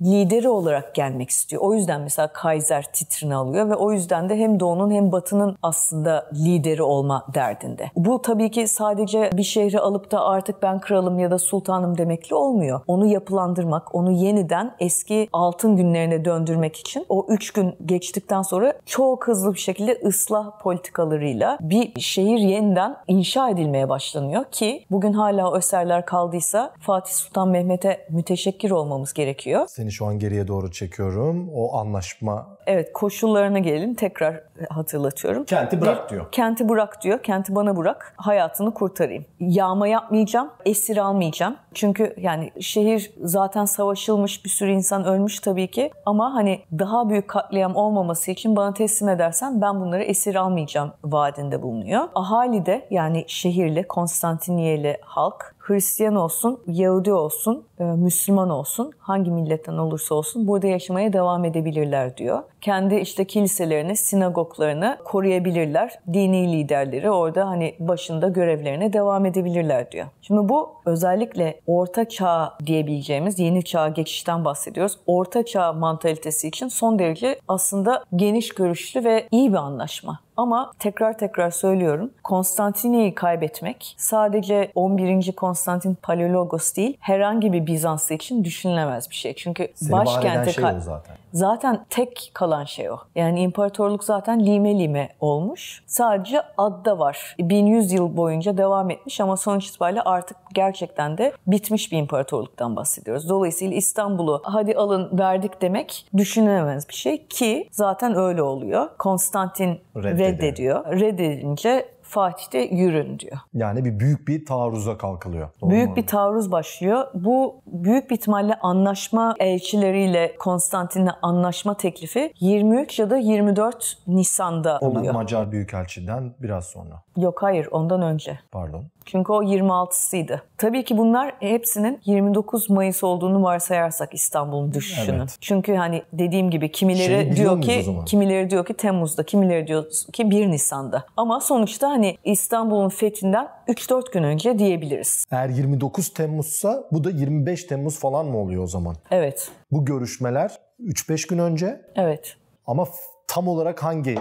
S1: lideri olarak gelmek istiyor. O yüzden mesela Kaiser titrini alıyor ve o yüzden de hem doğunun hem batının aslında lideri olma derdinde. Bu tabii ki sadece bir şehri alıp da artık ben kralım ya da sultanım demekli olmuyor. Onu yapılandırmak, onu yeniden eski altın günlerine döndürmek için o üç gün geçtikten sonra çok hızlı bir şekilde ıslah politikaları katkılarıyla bir şehir yeniden inşa edilmeye başlanıyor ki bugün hala o eserler kaldıysa Fatih Sultan Mehmet'e müteşekkir olmamız gerekiyor.
S2: Seni şu an geriye doğru çekiyorum. O anlaşma
S1: Evet koşullarına gelelim tekrar hatırlatıyorum. Kenti bırak diyor. Kenti bırak diyor. Kenti bana bırak. Hayatını kurtarayım. Yağma yapmayacağım. Esir almayacağım. Çünkü yani şehir zaten savaşılmış. Bir sürü insan ölmüş tabii ki. Ama hani daha büyük katliam olmaması için bana teslim edersen ben bunları esir almayacağım vaadinde bulunuyor. Ahali de yani şehirli, Konstantiniyeli halk Hristiyan olsun, Yahudi olsun, e, Müslüman olsun, hangi milletten olursa olsun burada yaşamaya devam edebilirler diyor. Kendi işte kiliselerini, sinagoglarını koruyabilirler. Dini liderleri orada hani başında görevlerine devam edebilirler diyor. Şimdi bu özellikle orta çağ diyebileceğimiz yeni çağ geçişten bahsediyoruz. Orta çağ mantalitesi için son derece aslında geniş görüşlü ve iyi bir anlaşma. Ama tekrar tekrar söylüyorum. Konstantiniye'yi kaybetmek sadece 11. Konstantin Paleologos değil herhangi bir Bizanslı için düşünülemez bir şey. Çünkü Seni başkente şey zaten. zaten tek kalan şey o. Yani imparatorluk zaten lime lime olmuş. Sadece adda var. 1100 yıl boyunca devam etmiş ama sonuç itibariyle artık gerçekten de bitmiş bir imparatorluktan bahsediyoruz. Dolayısıyla İstanbul'u hadi alın verdik demek düşünülemez bir şey ki zaten öyle oluyor. Konstantin Red reddediyor. Reddediyor. Reddedince Fatih de yürün diyor.
S2: Yani bir büyük bir taarruza kalkılıyor. Doğru
S1: büyük mu? bir taarruz başlıyor. Bu büyük bir ihtimalle anlaşma elçileriyle Konstantin'le anlaşma teklifi 23 ya da 24 Nisan'da oluyor. O
S2: Macar Büyükelçi'den biraz sonra.
S1: Yok hayır ondan önce. Pardon. Çünkü o 26'sıydı. Tabii ki bunlar hepsinin 29 Mayıs olduğunu varsayarsak İstanbul'un düşüşünün. Evet. Çünkü hani dediğim gibi kimileri şey, diyor ki kimileri diyor ki Temmuz'da, kimileri diyor ki 1 Nisan'da. Ama sonuçta hani İstanbul'un fethinden 3-4 gün önce diyebiliriz.
S2: Eğer 29 Temmuz'sa bu da 25 Temmuz falan mı oluyor o zaman? Evet. Bu görüşmeler 3-5 gün önce. Evet. Ama tam olarak hangi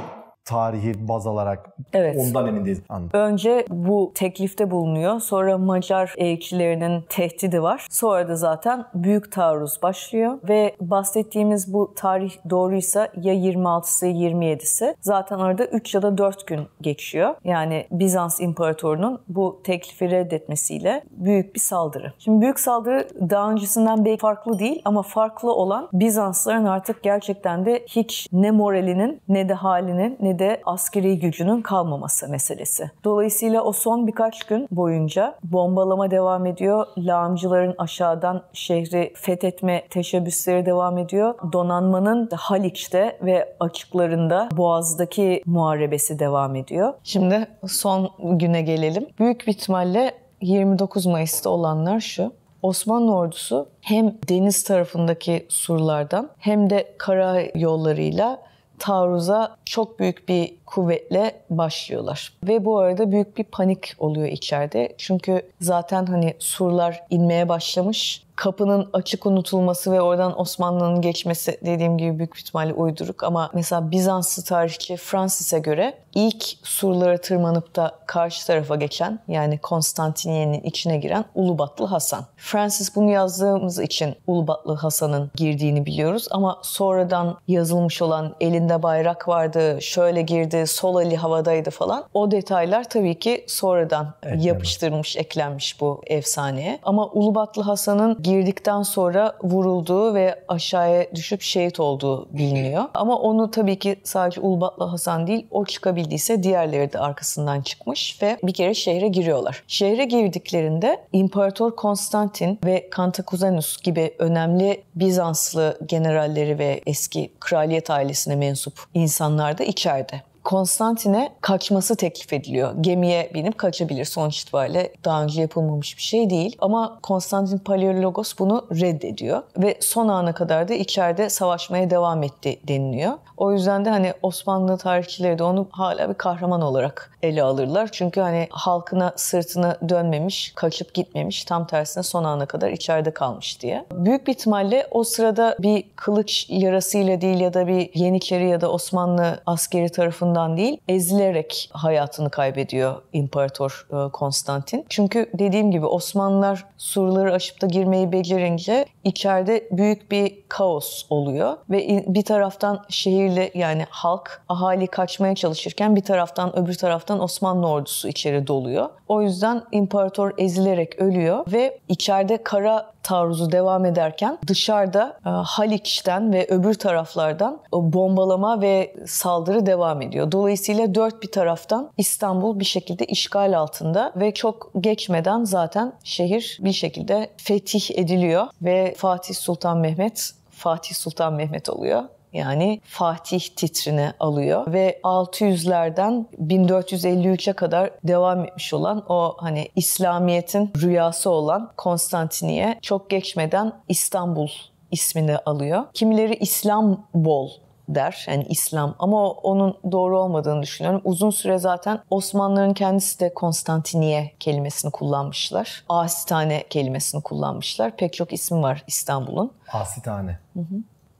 S2: tarihi baz alarak evet. ondan emin değiliz.
S1: Önce bu teklifte bulunuyor. Sonra Macar elçilerinin tehdidi var. Sonra da zaten büyük taarruz başlıyor ve bahsettiğimiz bu tarih doğruysa ya 26'sı ya 27'si. Zaten arada 3 ya da 4 gün geçiyor. Yani Bizans imparatorunun bu teklifi reddetmesiyle büyük bir saldırı. Şimdi büyük saldırı daha öncesinden belki farklı değil ama farklı olan Bizansların artık gerçekten de hiç ne moralinin ne de halinin ne de askeri gücünün kalmaması meselesi. Dolayısıyla o son birkaç gün boyunca bombalama devam ediyor. Lağımcıların aşağıdan şehri fethetme teşebbüsleri devam ediyor. Donanmanın Haliç'te ve açıklarında Boğaz'daki muharebesi devam ediyor. Şimdi son güne gelelim. Büyük bir ihtimalle 29 Mayıs'ta olanlar şu. Osmanlı ordusu hem deniz tarafındaki surlardan hem de kara yollarıyla taarruza çok büyük bir kuvvetle başlıyorlar. Ve bu arada büyük bir panik oluyor içeride. Çünkü zaten hani surlar inmeye başlamış kapının açık unutulması ve oradan Osmanlı'nın geçmesi dediğim gibi büyük ihtimalle uyduruk ama mesela Bizanslı tarihçi Francis'e göre ilk surlara tırmanıp da karşı tarafa geçen yani Konstantiniyye'nin içine giren Ulubatlı Hasan. Francis bunu yazdığımız için Ulubatlı Hasan'ın girdiğini biliyoruz ama sonradan yazılmış olan elinde bayrak vardı, şöyle girdi, e, sol ali havadaydı falan. O detaylar tabii ki sonradan evet, yapıştırmış, evet. eklenmiş bu efsaneye. Ama Ulubatlı Hasan'ın girdikten sonra vurulduğu ve aşağıya düşüp şehit olduğu biliniyor. Ama onu tabii ki sadece Ulubatlı Hasan değil, o çıkabildiyse diğerleri de arkasından çıkmış ve bir kere şehre giriyorlar. Şehre girdiklerinde İmparator Konstantin ve Kantakuzenus gibi önemli Bizanslı generalleri ve eski kraliyet ailesine mensup insanlar da içeride. Konstantin'e kaçması teklif ediliyor. Gemiye binip kaçabilir sonuç itibariyle. Daha önce yapılmamış bir şey değil. Ama Konstantin Palaiologos bunu reddediyor. Ve son ana kadar da içeride savaşmaya devam etti deniliyor. O yüzden de hani Osmanlı tarihçileri de onu hala bir kahraman olarak ele alırlar. Çünkü hani halkına sırtını dönmemiş, kaçıp gitmemiş. Tam tersine son ana kadar içeride kalmış diye. Büyük bir ihtimalle o sırada bir kılıç yarasıyla değil ya da bir yenikleri ya da Osmanlı askeri tarafından tarafından değil ezilerek hayatını kaybediyor İmparator e, Konstantin. Çünkü dediğim gibi Osmanlılar surları aşıp da girmeyi becerince içeride büyük bir kaos oluyor ve bir taraftan şehirle yani halk ahali kaçmaya çalışırken bir taraftan öbür taraftan Osmanlı ordusu içeri doluyor. O yüzden imparator ezilerek ölüyor ve içeride kara taarruzu devam ederken dışarıda e, Haliç'ten ve öbür taraflardan e, bombalama ve saldırı devam ediyor. Dolayısıyla dört bir taraftan İstanbul bir şekilde işgal altında ve çok geçmeden zaten şehir bir şekilde fetih ediliyor ve Fatih Sultan Mehmet Fatih Sultan Mehmet oluyor yani Fatih titrine alıyor ve 600'lerden 1453'e kadar devam etmiş olan o hani İslamiyet'in rüyası olan Konstantiniye çok geçmeden İstanbul ismini alıyor. Kimileri İslambol der. Yani İslam ama onun doğru olmadığını düşünüyorum. Uzun süre zaten Osmanlıların kendisi de Konstantiniye kelimesini kullanmışlar. Asitane kelimesini kullanmışlar. Pek çok ismi var İstanbul'un.
S2: Asitane. Hı hı.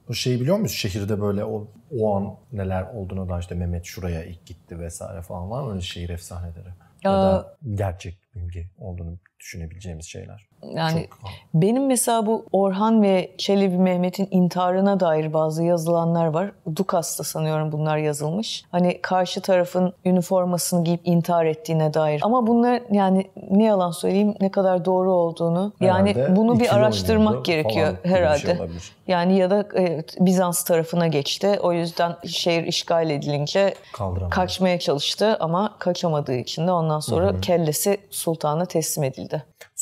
S2: O şeyi biliyor musun Şehirde böyle o, o an neler olduğuna dair işte Mehmet şuraya ilk gitti vesaire falan var mı öyle şehir efsaneleri? Ya da gerçek bilgi olduğunu düşünebileceğimiz şeyler. Yani
S1: Çok... benim mesela bu Orhan ve Çelebi Mehmet'in intiharına dair bazı yazılanlar var. Dukas'ta sanıyorum bunlar yazılmış. Hani karşı tarafın üniformasını giyip intihar ettiğine dair. Ama bunlar yani ne yalan söyleyeyim ne kadar doğru olduğunu herhalde yani bunu bir araştırmak gerekiyor şey herhalde. Şey yani ya da evet, Bizans tarafına geçti. O yüzden şehir işgal edilince kaçmaya çalıştı ama kaçamadığı için de ondan sonra Hı-hı. kellesi sultana teslim edildi.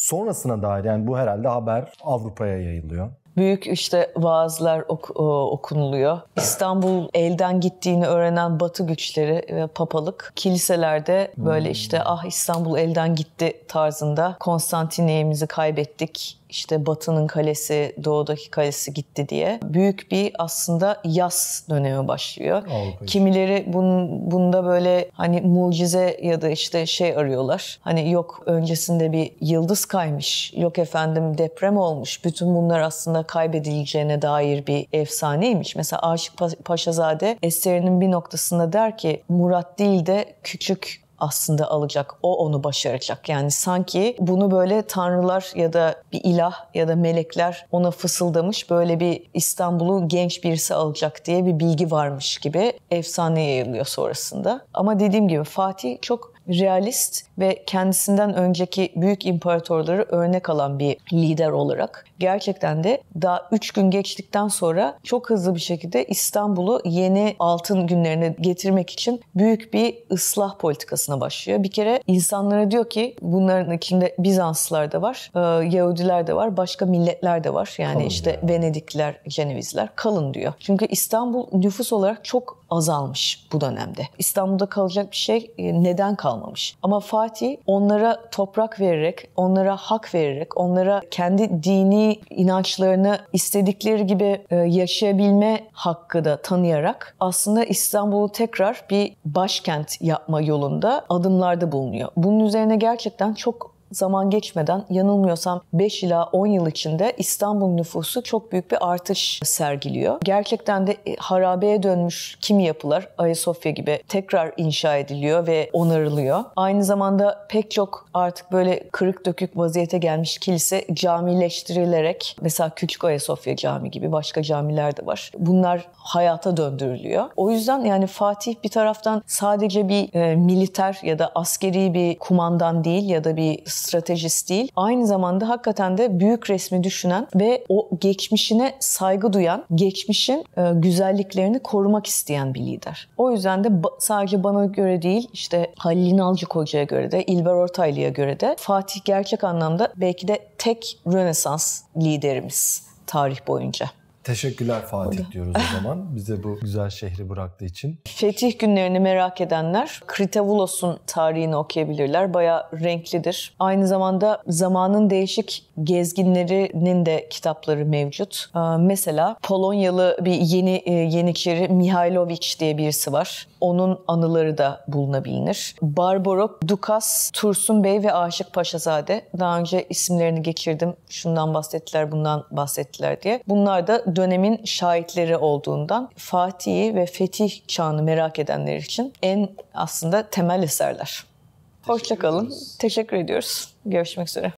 S1: Sonrasına dair yani bu herhalde haber Avrupa'ya yayılıyor. Büyük işte vaazlar ok- e, okunuluyor. İstanbul elden gittiğini öğrenen Batı güçleri ve papalık kiliselerde böyle hmm. işte ah İstanbul elden gitti tarzında Konstantiniyemizi kaybettik işte Batı'nın kalesi, Doğu'daki kalesi gitti diye büyük bir aslında yaz dönemi başlıyor. Avrupa Kimileri bun, bunda böyle hani mucize ya da işte şey arıyorlar. Hani yok öncesinde bir yıldız kaymış, yok efendim deprem olmuş. Bütün bunlar aslında kaybedileceğine dair bir efsaneymiş. Mesela Aşık pa- Paşazade eserinin bir noktasında der ki Murat değil de küçük aslında alacak. O onu başaracak. Yani sanki bunu böyle tanrılar ya da bir ilah ya da melekler ona fısıldamış böyle bir İstanbul'u genç birisi alacak diye bir bilgi varmış gibi efsane yayılıyor sonrasında. Ama dediğim gibi Fatih çok realist ve kendisinden önceki büyük imparatorları örnek alan bir lider olarak gerçekten de daha 3 gün geçtikten sonra çok hızlı bir şekilde İstanbul'u yeni altın günlerine getirmek için büyük bir ıslah politikasına başlıyor. Bir kere insanlara diyor ki bunların içinde Bizanslılar da var, e, Yahudiler de var, başka milletler de var. Yani kalın işte diyor. Venedikliler, Cenevizler kalın diyor. Çünkü İstanbul nüfus olarak çok azalmış bu dönemde. İstanbul'da kalacak bir şey e, neden kalmamış? Ama Fatih Fatih onlara toprak vererek, onlara hak vererek, onlara kendi dini inançlarını istedikleri gibi e, yaşayabilme hakkı da tanıyarak aslında İstanbul'u tekrar bir başkent yapma yolunda adımlarda bulunuyor. Bunun üzerine gerçekten çok zaman geçmeden yanılmıyorsam 5 ila 10 yıl içinde İstanbul nüfusu çok büyük bir artış sergiliyor. Gerçekten de e, harabeye dönmüş kimi yapılar Ayasofya gibi tekrar inşa ediliyor ve onarılıyor. Aynı zamanda pek çok artık böyle kırık dökük vaziyete gelmiş kilise camileştirilerek mesela Küçük Ayasofya Cami gibi başka camiler de var. Bunlar hayata döndürülüyor. O yüzden yani Fatih bir taraftan sadece bir e, militer ya da askeri bir kumandan değil ya da bir stratejist değil. Aynı zamanda hakikaten de büyük resmi düşünen ve o geçmişine saygı duyan, geçmişin e, güzelliklerini korumak isteyen bir lider. O yüzden de ba- sadece bana göre değil, işte Halil İnalcık Hoca'ya göre de, İlber Ortaylı'ya göre de Fatih gerçek anlamda belki de tek Rönesans liderimiz tarih boyunca.
S2: Teşekkürler Fatih diyoruz o zaman. Bize bu güzel şehri bıraktığı için.
S1: Fetih günlerini merak edenler Kritavulos'un tarihini okuyabilirler. Baya renklidir. Aynı zamanda zamanın değişik gezginlerinin de kitapları mevcut. Ee, mesela Polonyalı bir yeni e, yeniçeri Mihailovic diye birisi var. Onun anıları da bulunabilir. Barbarok, Dukas, Tursun Bey ve Aşık Paşazade. Daha önce isimlerini geçirdim. Şundan bahsettiler, bundan bahsettiler diye. Bunlar da dönemin şahitleri olduğundan Fatih'i ve fetih çağını merak edenler için en aslında temel eserler. Hoşçakalın. Teşekkür ediyoruz. Görüşmek üzere.